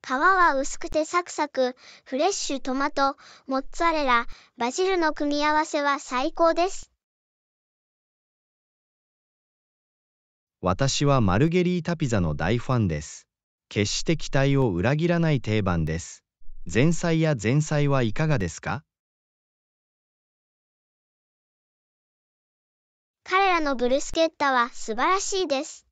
皮は薄くてサクサク、フレッシュトマト、モッツァレラ、バジルの組み合わせは最高です。私はマルゲリータピザの大ファンです。決して期待を裏切らない定番です。前菜や前菜はいかがですか彼らのブルスケッタは素晴らしいです。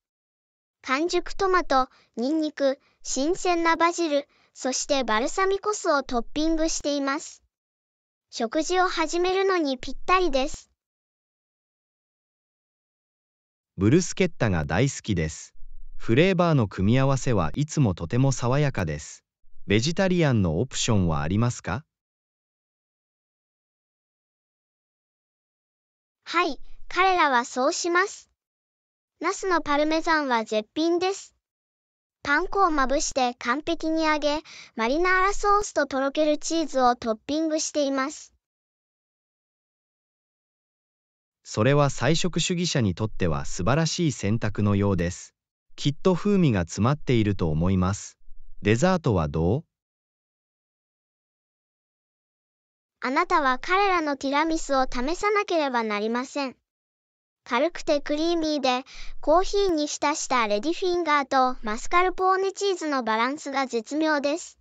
完熟トマト、ニンニク、新鮮なバジル、そしてバルサミコ酢をトッピングしています。食事を始めるのにぴったりです。ブルスケッタが大好きです。フレーバーの組み合わせはいつもとても爽やかです。ベジタリアンのオプションはありますかはい、彼らはそうします。ナスのパルメザンは絶品です。パン粉をまぶして完璧に揚げ、マリナーラソースととろけるチーズをトッピングしています。それは菜食主義者にとっては素晴らしい選択のようです。きっと風味が詰まっていると思います。デザートはどうあなたは彼らのティラミスを試さなければなりません。軽くてクリーミーで、コーヒーに浸したレディフィンガーとマスカルポーネチーズのバランスが絶妙です。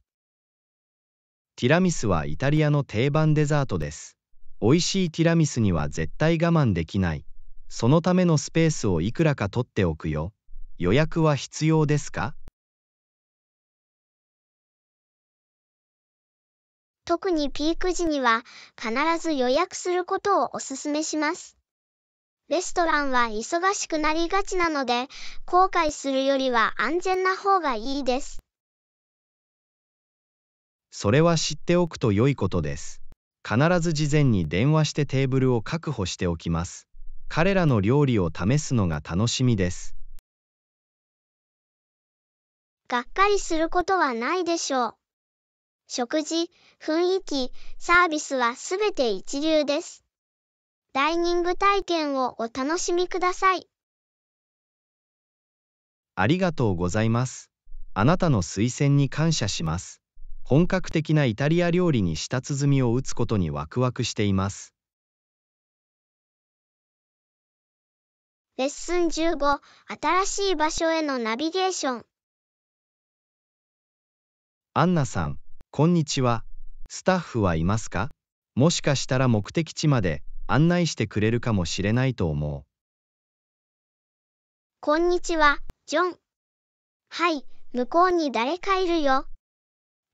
ティラミスはイタリアの定番デザートです。美味しいティラミスには絶対我慢できない。そのためのスペースをいくらか取っておくよ。予約は必要ですか特にピーク時には必ず予約することをお勧めします。レストランは忙しくなりがちなので、後悔するよりは安全な方がいいです。それは知っておくと良いことです。必ず事前に電話してテーブルを確保しておきます。彼らの料理を試すのが楽しみです。がっかりすることはないでしょう。食事、雰囲気、サービスはすべて一流です。ダイニング体験をお楽しみください。ありがとうございます。あなたの推薦に感謝します。本格的なイタリア料理に舌鼓を打つことにワクワクしています。レッスン15新しい場所へのナビゲーションアンナさん、こんにちは。スタッフはいますかもしかしたら目的地まで案内してくれるかもしれないと思う。こんにちは、ジョン。はい、向こうに誰かいるよ。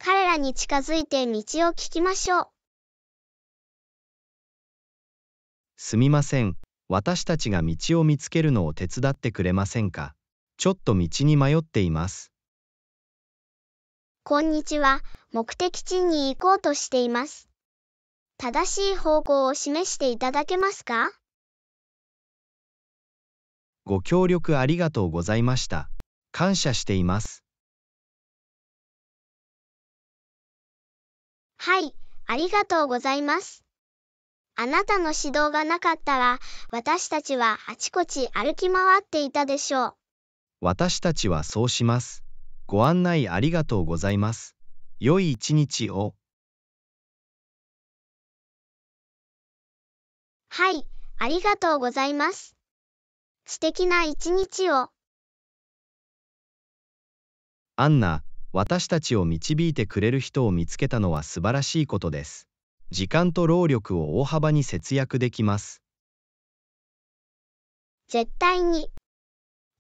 彼らに近づいて道を聞きましょう。すみません。私たちが道を見つけるのを手伝ってくれませんかちょっと道に迷っています。こんにちは。目的地に行こうとしています。正しい方向を示していただけますかご協力ありがとうございました。感謝しています。はい、ありがとうございます。あなたの指導がなかったら、私たちはあちこち歩き回っていたでしょう。私たちはそうします。ご案内ありがとうございます。良い一日を。はい、ありがとうございます。素敵な一日を。アンナ、私たちを導いてくれる人を見つけたのは素晴らしいことです。時間と労力を大幅に節約できます。絶対に。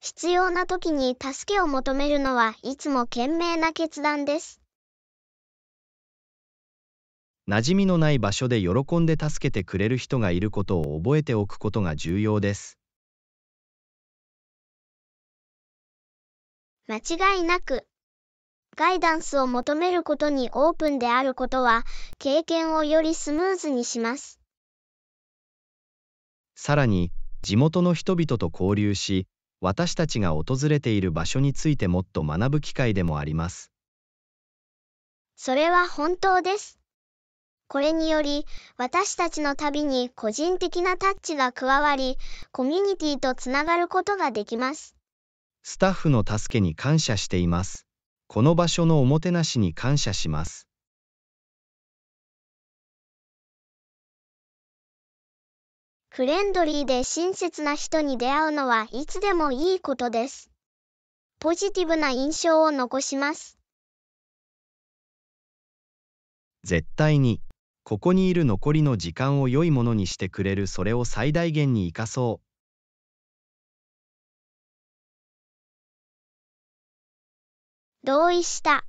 必要な時に助けを求めるのはいつも賢明な決断です。馴染みのない場所で喜んで助けてくれる人がいることを覚えておくことが重要です。間違いなく。ガイダンスを求めることにオープンであることは、経験をよりスムーズにします。さらに、地元の人々と交流し、私たちが訪れている場所についてもっと学ぶ機会でもあります。それは本当です。これにより、私たちの旅に個人的なタッチが加わり、コミュニティとつながることができます。スタッフの助けに感謝しています。この場所のおもてなしに感謝します。フレンドリーで親切な人に出会うのはいつでもいいことです。ポジティブな印象を残します。絶対に、ここにいる残りの時間を良いものにしてくれるそれを最大限に生かそう。同意した。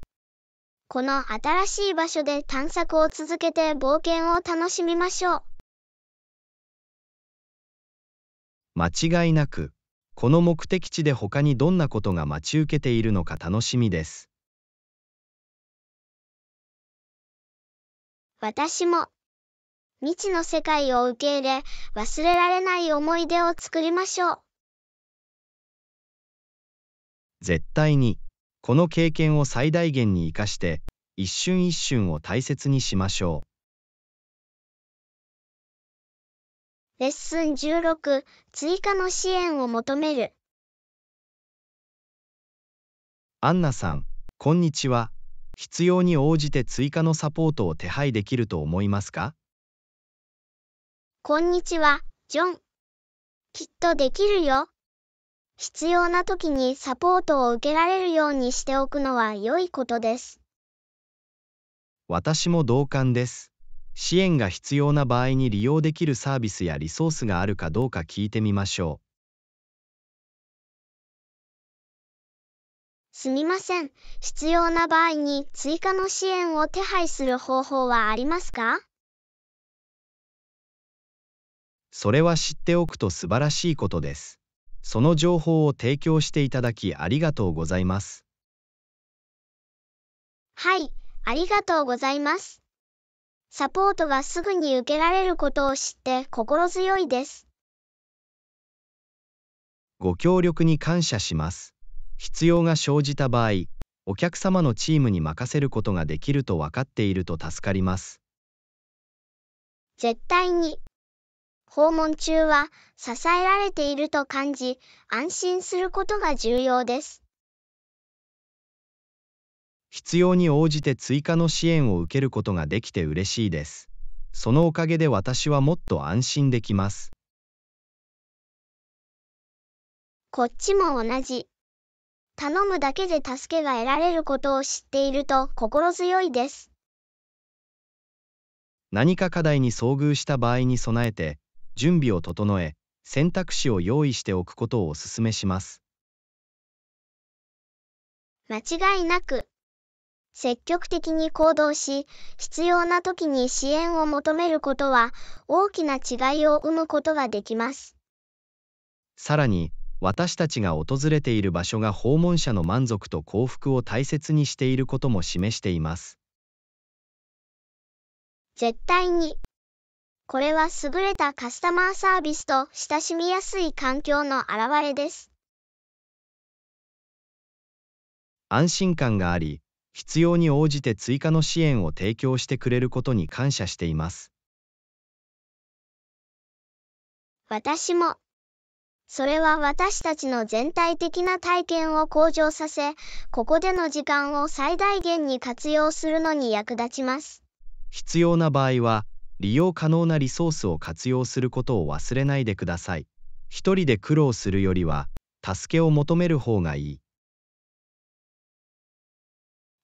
この新しい場所で探索を続けて冒険を楽しみましょう。間違いなく、この目的地で他にどんなことが待ち受けているのか楽しみです。私も未知の世界を受け入れ忘れられない思い出を作りましょう絶対にこの経験を最大限に生かして一瞬一瞬を大切にしましょうレッスン16追加の支援を求めるアンナさんこんにちは必要に応じて追加のサポートを手配できると思いますかこんにちはジョンきっとできるよ必要な時にサポートを受けられるようにしておくのは良いことです。私も同感です。支援が必要な場合に利用できるサービスやリソースがあるかどうか聞いてみましょう。すみません。必要な場合に追加の支援を手配する方法はありますかそれは知っておくと素晴らしいことです。その情報を提供していただきありがとうございます。はい、ありがとうございます。サポートがすぐに受けられることを知って心強いです。ご協力に感謝します。必要が生じた場合、お客様のチームに任せることができると分かっていると助かります。絶対に訪問中は支えられていると感じ、安心することが重要です。必要に応じて追加の支援を受けることができて嬉しいです。そのおかげで私はもっと安心できます。こっちも同じ。頼むだけで助けが得られることを知っていると心強いです。何か課題に遭遇した場合に備えて、準備を整え選択肢を用意しておくことをお勧めします間違いなく積極的に行動し必要な時に支援を求めることは大きな違いを生むことができますさらに私たちが訪れている場所が訪問者の満足と幸福を大切にしていることも示しています絶対にこれは優れたカスタマーサービスと親しみやすい環境の表れです。安心感があり、必要に応じて追加の支援を提供してくれることに感謝しています。私も。それは私たちの全体的な体験を向上させ、ここでの時間を最大限に活用するのに役立ちます。必要な場合は、利用可能なリソースを活用することを忘れないでください。一人で苦労するよりは、助けを求める方がいい。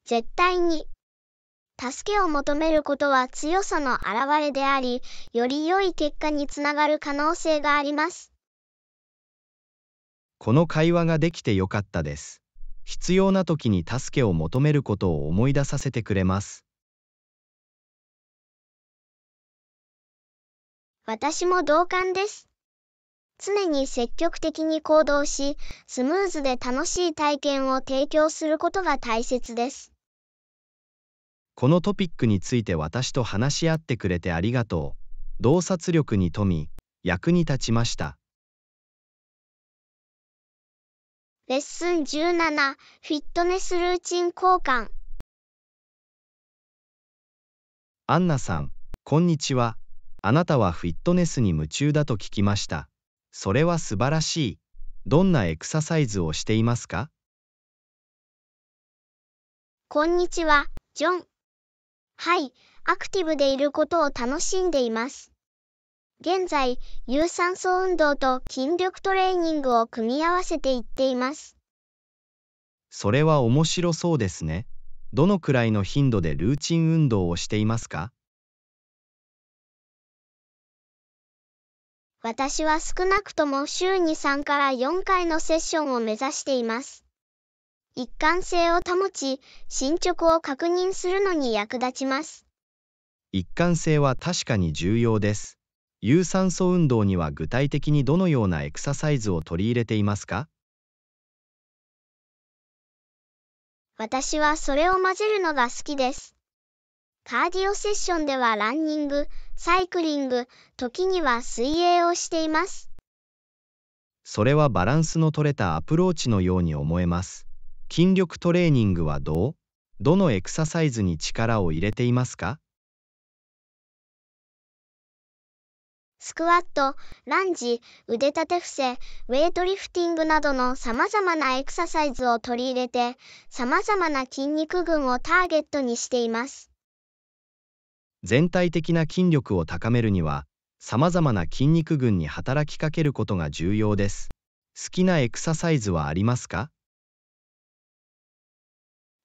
絶対に。助けを求めることは強さの表れであり、より良い結果につながる可能性があります。この会話ができてよかったです。必要な時に助けを求めることを思い出させてくれます。私も同感です。常に積極的に行動し、スムーズで楽しい体験を提供することが大切です。このトピックについて私と話し合ってくれてありがとう。洞察力に富み、役に立ちました。レッスン17フィットネスルーチン交換アンナさん、こんにちは。あなたはフィットネスに夢中だと聞きました。それは素晴らしい。どんなエクササイズをしていますかこんにちは、ジョン。はい、アクティブでいることを楽しんでいます。現在、有酸素運動と筋力トレーニングを組み合わせていっています。それは面白そうですね。どのくらいの頻度でルーチン運動をしていますか私は少なくとも週に3から4回のセッションを目指しています。一貫性を保ち、進捗を確認するのに役立ちます。一貫性は確かに重要です。有酸素運動には具体的にどのようなエクササイズを取り入れていますか私はそれを混ぜるのが好きです。カーディオセッションではランニング、サイクリング、時には水泳をしています。それはバランスの取れたアプローチのように思えます。筋力トレーニングはどうどのエクササイズに力を入れていますかスクワット、ランジ、腕立て伏せ、ウェイトリフティングなどの様々なエクササイズを取り入れて、様々な筋肉群をターゲットにしています。全体的な筋力を高めるにはさまざまな筋肉群に働きかけることが重要です好きなエクササイズはありますか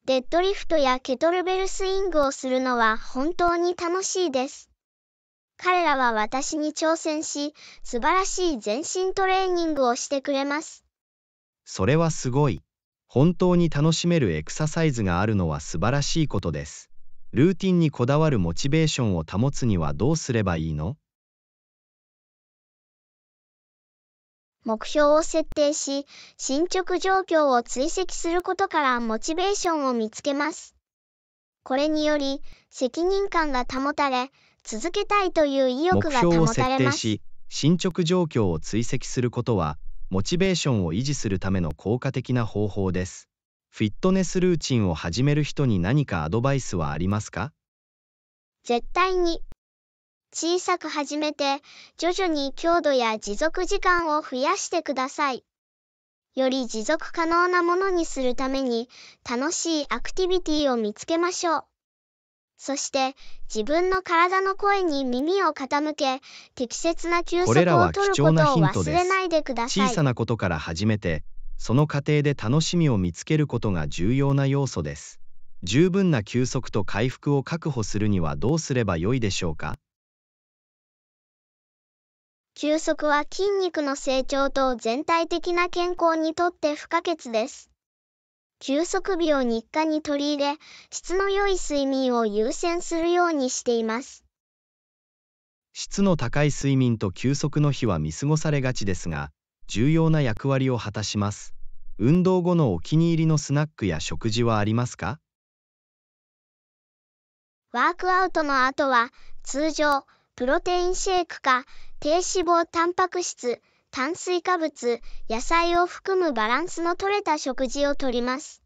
デッドリフトやケトルベルスイングをするのは本当に楽しいです彼らは私に挑戦し素晴らしい全身トレーニングをしてくれますそれはすごい本当に楽しめるエクササイズがあるのは素晴らしいことですルーティンにこだわるモチベーションを保つにはどうすればいいの目標を設定し、進捗状況を追跡することからモチベーションを見つけます。これにより、責任感が保たれ、続けたいという意欲が保たれます。し、進捗状況を追跡することは、モチベーションを維持するための効果的な方法です。フィットネスルーチンを始める人に何かアドバイスはありますか絶対に小さく始めて徐々に強度や持続時間を増やしてください。より持続可能なものにするために楽しいアクティビティを見つけましょう。そして自分の体の声に耳を傾け適切な休息を取ることを忘れないでください。小さなことから始めてその過程で楽しみを見つけることが重要な要素です十分な休息と回復を確保するにはどうすればよいでしょうか休息は筋肉の成長と全体的な健康にとって不可欠です休息日を日課に取り入れ質の良い睡眠を優先するようにしています質の高い睡眠と休息の日は見過ごされがちですが重要な役割を果たします。運動後のお気に入りのスナックや食事はありますかワークアウトの後は通常プロテインシェイクか低脂肪タンパク質炭水化物野菜を含むバランスのとれた食事をとります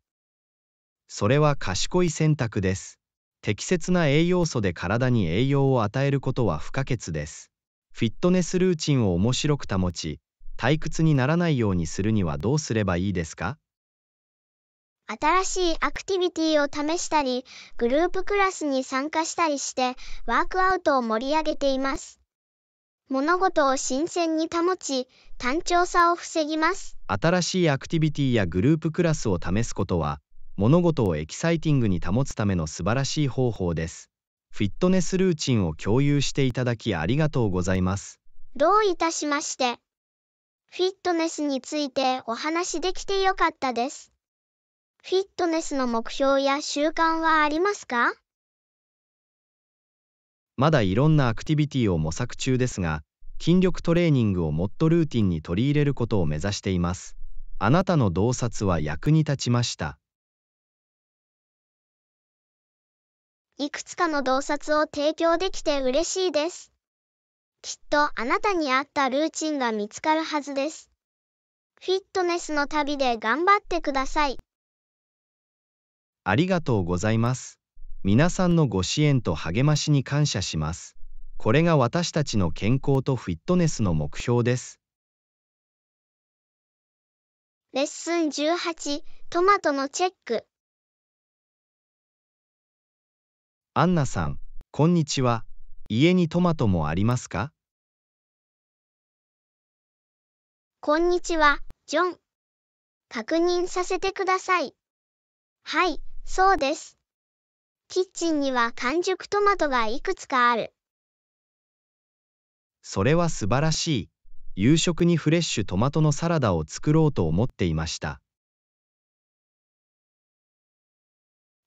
それは賢い選択です適切な栄養素で体に栄養を与えることは不可欠ですフィットネスルーチンを面白く保ち退屈にならないようにするにはどうすればいいですか新しいアクティビティを試したり、グループクラスに参加したりして、ワークアウトを盛り上げています。物事を新鮮に保ち、単調さを防ぎます。新しいアクティビティやグループクラスを試すことは、物事をエキサイティングに保つための素晴らしい方法です。フィットネスルーチンを共有していただきありがとうございます。どういたしまして。フィットネスについてお話しできてよかったです。フィットネスの目標や習慣はありますかまだいろんなアクティビティを模索中ですが、筋力トレーニングをモッとルーティンに取り入れることを目指しています。あなたの洞察は役に立ちました。いくつかの洞察を提供できて嬉しいです。きっとあなたに合ったルーチンが見つかるはずです。フィットネスの旅で頑張ってください。ありがとうございます。皆さんのご支援と励ましに感謝します。これが私たちの健康とフィットネスの目標です。レッスン18トマトのチェックアンナさん、こんにちは。家にトマトもありますかこんにちは、ジョン。確認させてください。はい、そうです。キッチンには完熟トマトがいくつかある。それは素晴らしい。夕食にフレッシュトマトのサラダを作ろうと思っていました。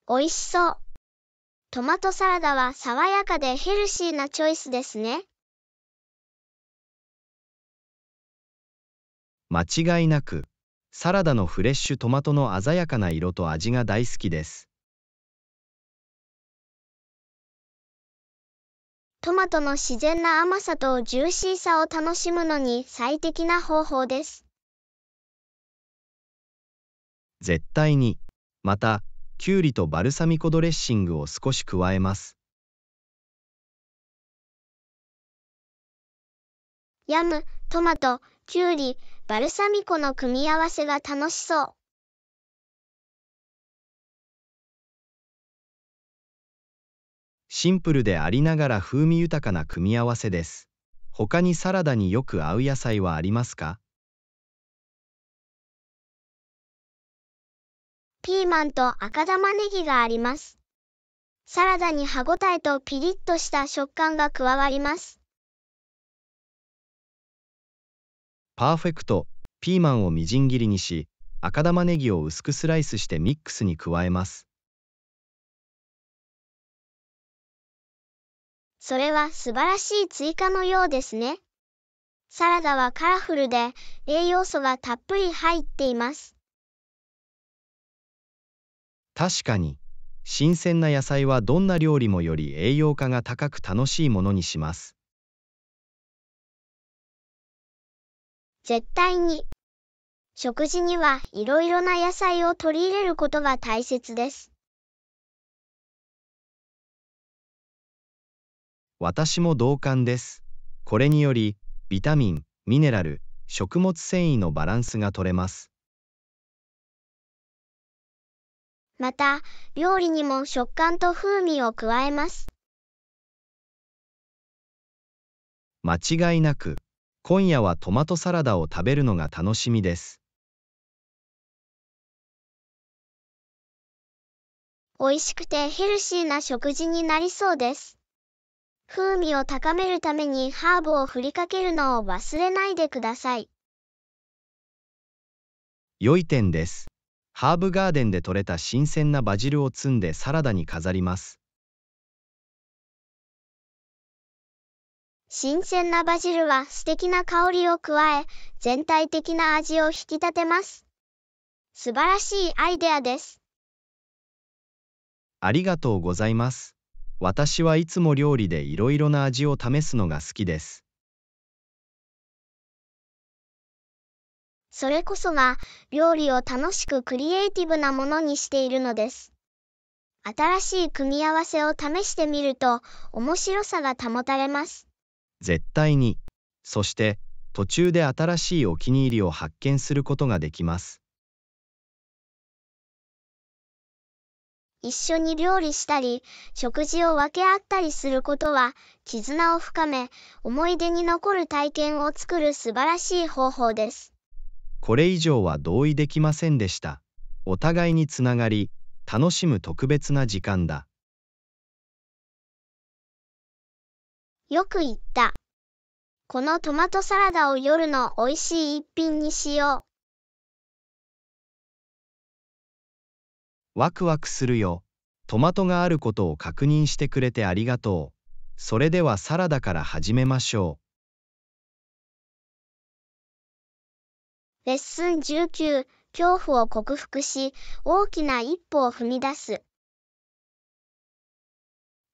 おいしそう。トマトサラダは爽やかでヘルシーなチョイスですね。間違いなく、サラダのフレッシュトマトの鮮やかな色と味が大好きです。トマトの自然な甘さとジューシーさを楽しむのに最適な方法です。絶対に。また、きゅうりとバルサミコドレッシングを少し加えますヤム、トマト、きゅうり、バルサミコの組み合わせが楽しそう。シンプルでありながら風味豊かな組み合わせです。他にサラダによく合う野菜はありますかピーマンと赤玉ねぎがあります。サラダに歯ごたえとピリッとした食感が加わります。パーフェクト、ピーマンをみじん切りにし、赤玉ねぎを薄くスライスしてミックスに加えます。それは素晴らしい追加のようですね。サラダはカラフルで栄養素がたっぷり入っています。確かに新鮮な野菜はどんな料理もより栄養価が高く楽しいものにします絶対に食事にはいろいろな野菜を取り入れることが大切です私も同感ですこれによりビタミンミネラル食物繊維のバランスが取れますまた、料理にも食感と風味を加えます。間違いなく、今夜はトマトサラダを食べるのが楽しみです。美味しくてヘルシーな食事になりそうです。風味を高めるためにハーブをふりかけるのを忘れないでください。良い点です。ハーブガーデンで採れた新鮮なバジルを摘んでサラダに飾ります。新鮮なバジルは素敵な香りを加え、全体的な味を引き立てます。素晴らしいアイデアです。ありがとうございます。私はいつも料理でいろいろな味を試すのが好きです。それこそが料理を楽しくクリエイティブなものにしているのです。新しい組み合わせを試してみると面白さが保たれます。絶対に。そして途中で新しいお気に入りを発見することができます。一緒に料理したり、食事を分け合ったりすることは、絆を深め、思い出に残る体験を作る素晴らしい方法です。これ以上は同意できませんでした。お互いにつながり、楽しむ特別な時間だ。よく言った。このトマトサラダを夜の美味しい一品にしよう。ワクワクするよ。トマトがあることを確認してくれてありがとう。それではサラダから始めましょう。レッスン19、恐怖を克服し、大きな一歩を踏み出す。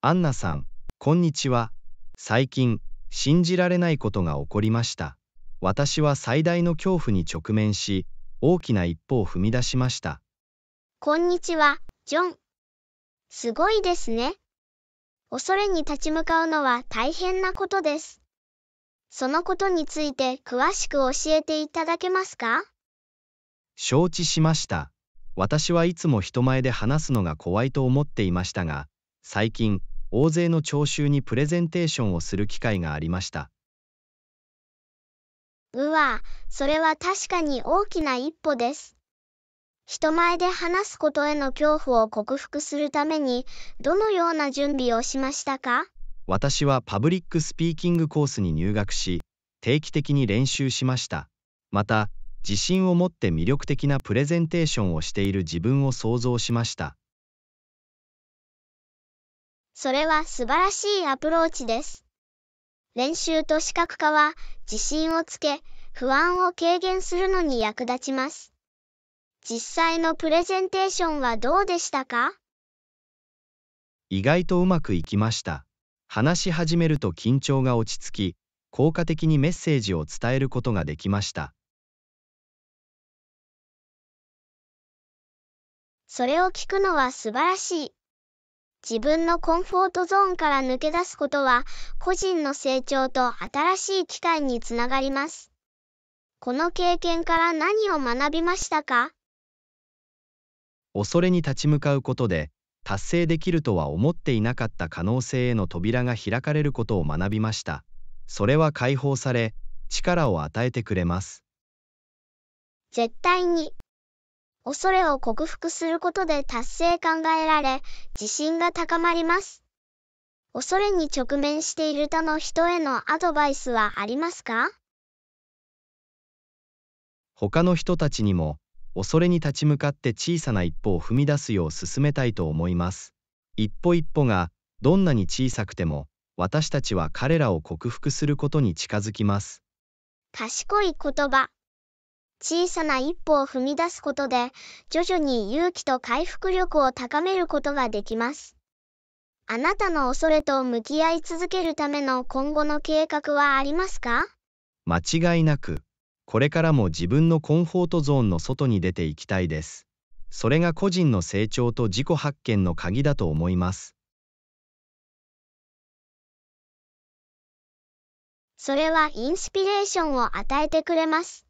アンナさん、こんにちは。最近、信じられないことが起こりました。私は最大の恐怖に直面し、大きな一歩を踏み出しました。こんにちは、ジョン。すごいですね。恐れに立ち向かうのは大変なことです。そのことについて詳しく教えていただけますか承知しました。私はいつも人前で話すのが怖いと思っていましたが、最近、大勢の聴衆にプレゼンテーションをする機会がありました。うわ、それは確かに大きな一歩です。人前で話すことへの恐怖を克服するために、どのような準備をしましたか私はパブリックスピーキングコースに入学し定期的に練習しましたまた自信を持って魅力的なプレゼンテーションをしている自分を想像しましたそれは素晴らしいアプローチです練習と視覚化は自信をつけ不安を軽減するのに役立ちます実際のプレゼンテーションはどうでしたか意外とうまくいきました話し始めると緊張が落ち着き効果的にメッセージを伝えることができましたそれを聞くのは素晴らしい自分のコンフォートゾーンから抜け出すことは個人の成長と新しい機会につながりますこの経験から何を学びましたか恐れに立ち向かうことで達成できるとは思っていなかった可能性への扉が開かれることを学びましたそれは解放され力を与えてくれます絶対に恐れを克服することで達成感が得られ自信が高まります恐れに直面している他の人へのアドバイスはありますか他の人たちにも恐れに立ち向かって小さな一歩を踏み出すよう進めたいと思います一歩一歩がどんなに小さくても私たちは彼らを克服することに近づきます賢い言葉小さな一歩を踏み出すことで徐々に勇気と回復力を高めることができますあなたの恐れと向き合い続けるための今後の計画はありますか間違いなくこれからも自分のコンフォートゾーンの外に出ていきたいです。それが個人の成長と自己発見の鍵だと思います。それはインスピレーションを与えてくれます。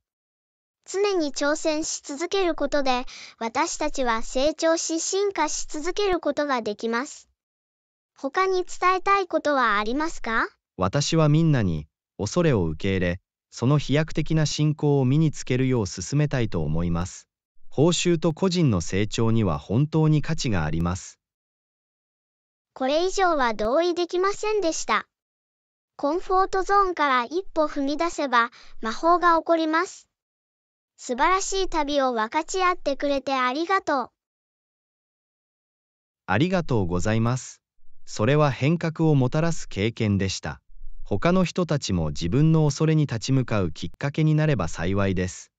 常に挑戦し続けることで、私たちは成長し進化し続けることができます。他に伝えたいことはありますか私はみんなに、恐れを受け入れ、その飛躍的な信仰を身につけるよう進めたいと思います。報酬と個人の成長には本当に価値があります。これ以上は同意できませんでした。コンフォートゾーンから一歩踏み出せば魔法が起こります。素晴らしい旅を分かち合ってくれてありがとう。ありがとうございます。それは変革をもたらす経験でした。他の人たちも自分の恐れに立ち向かうきっかけになれば幸いです。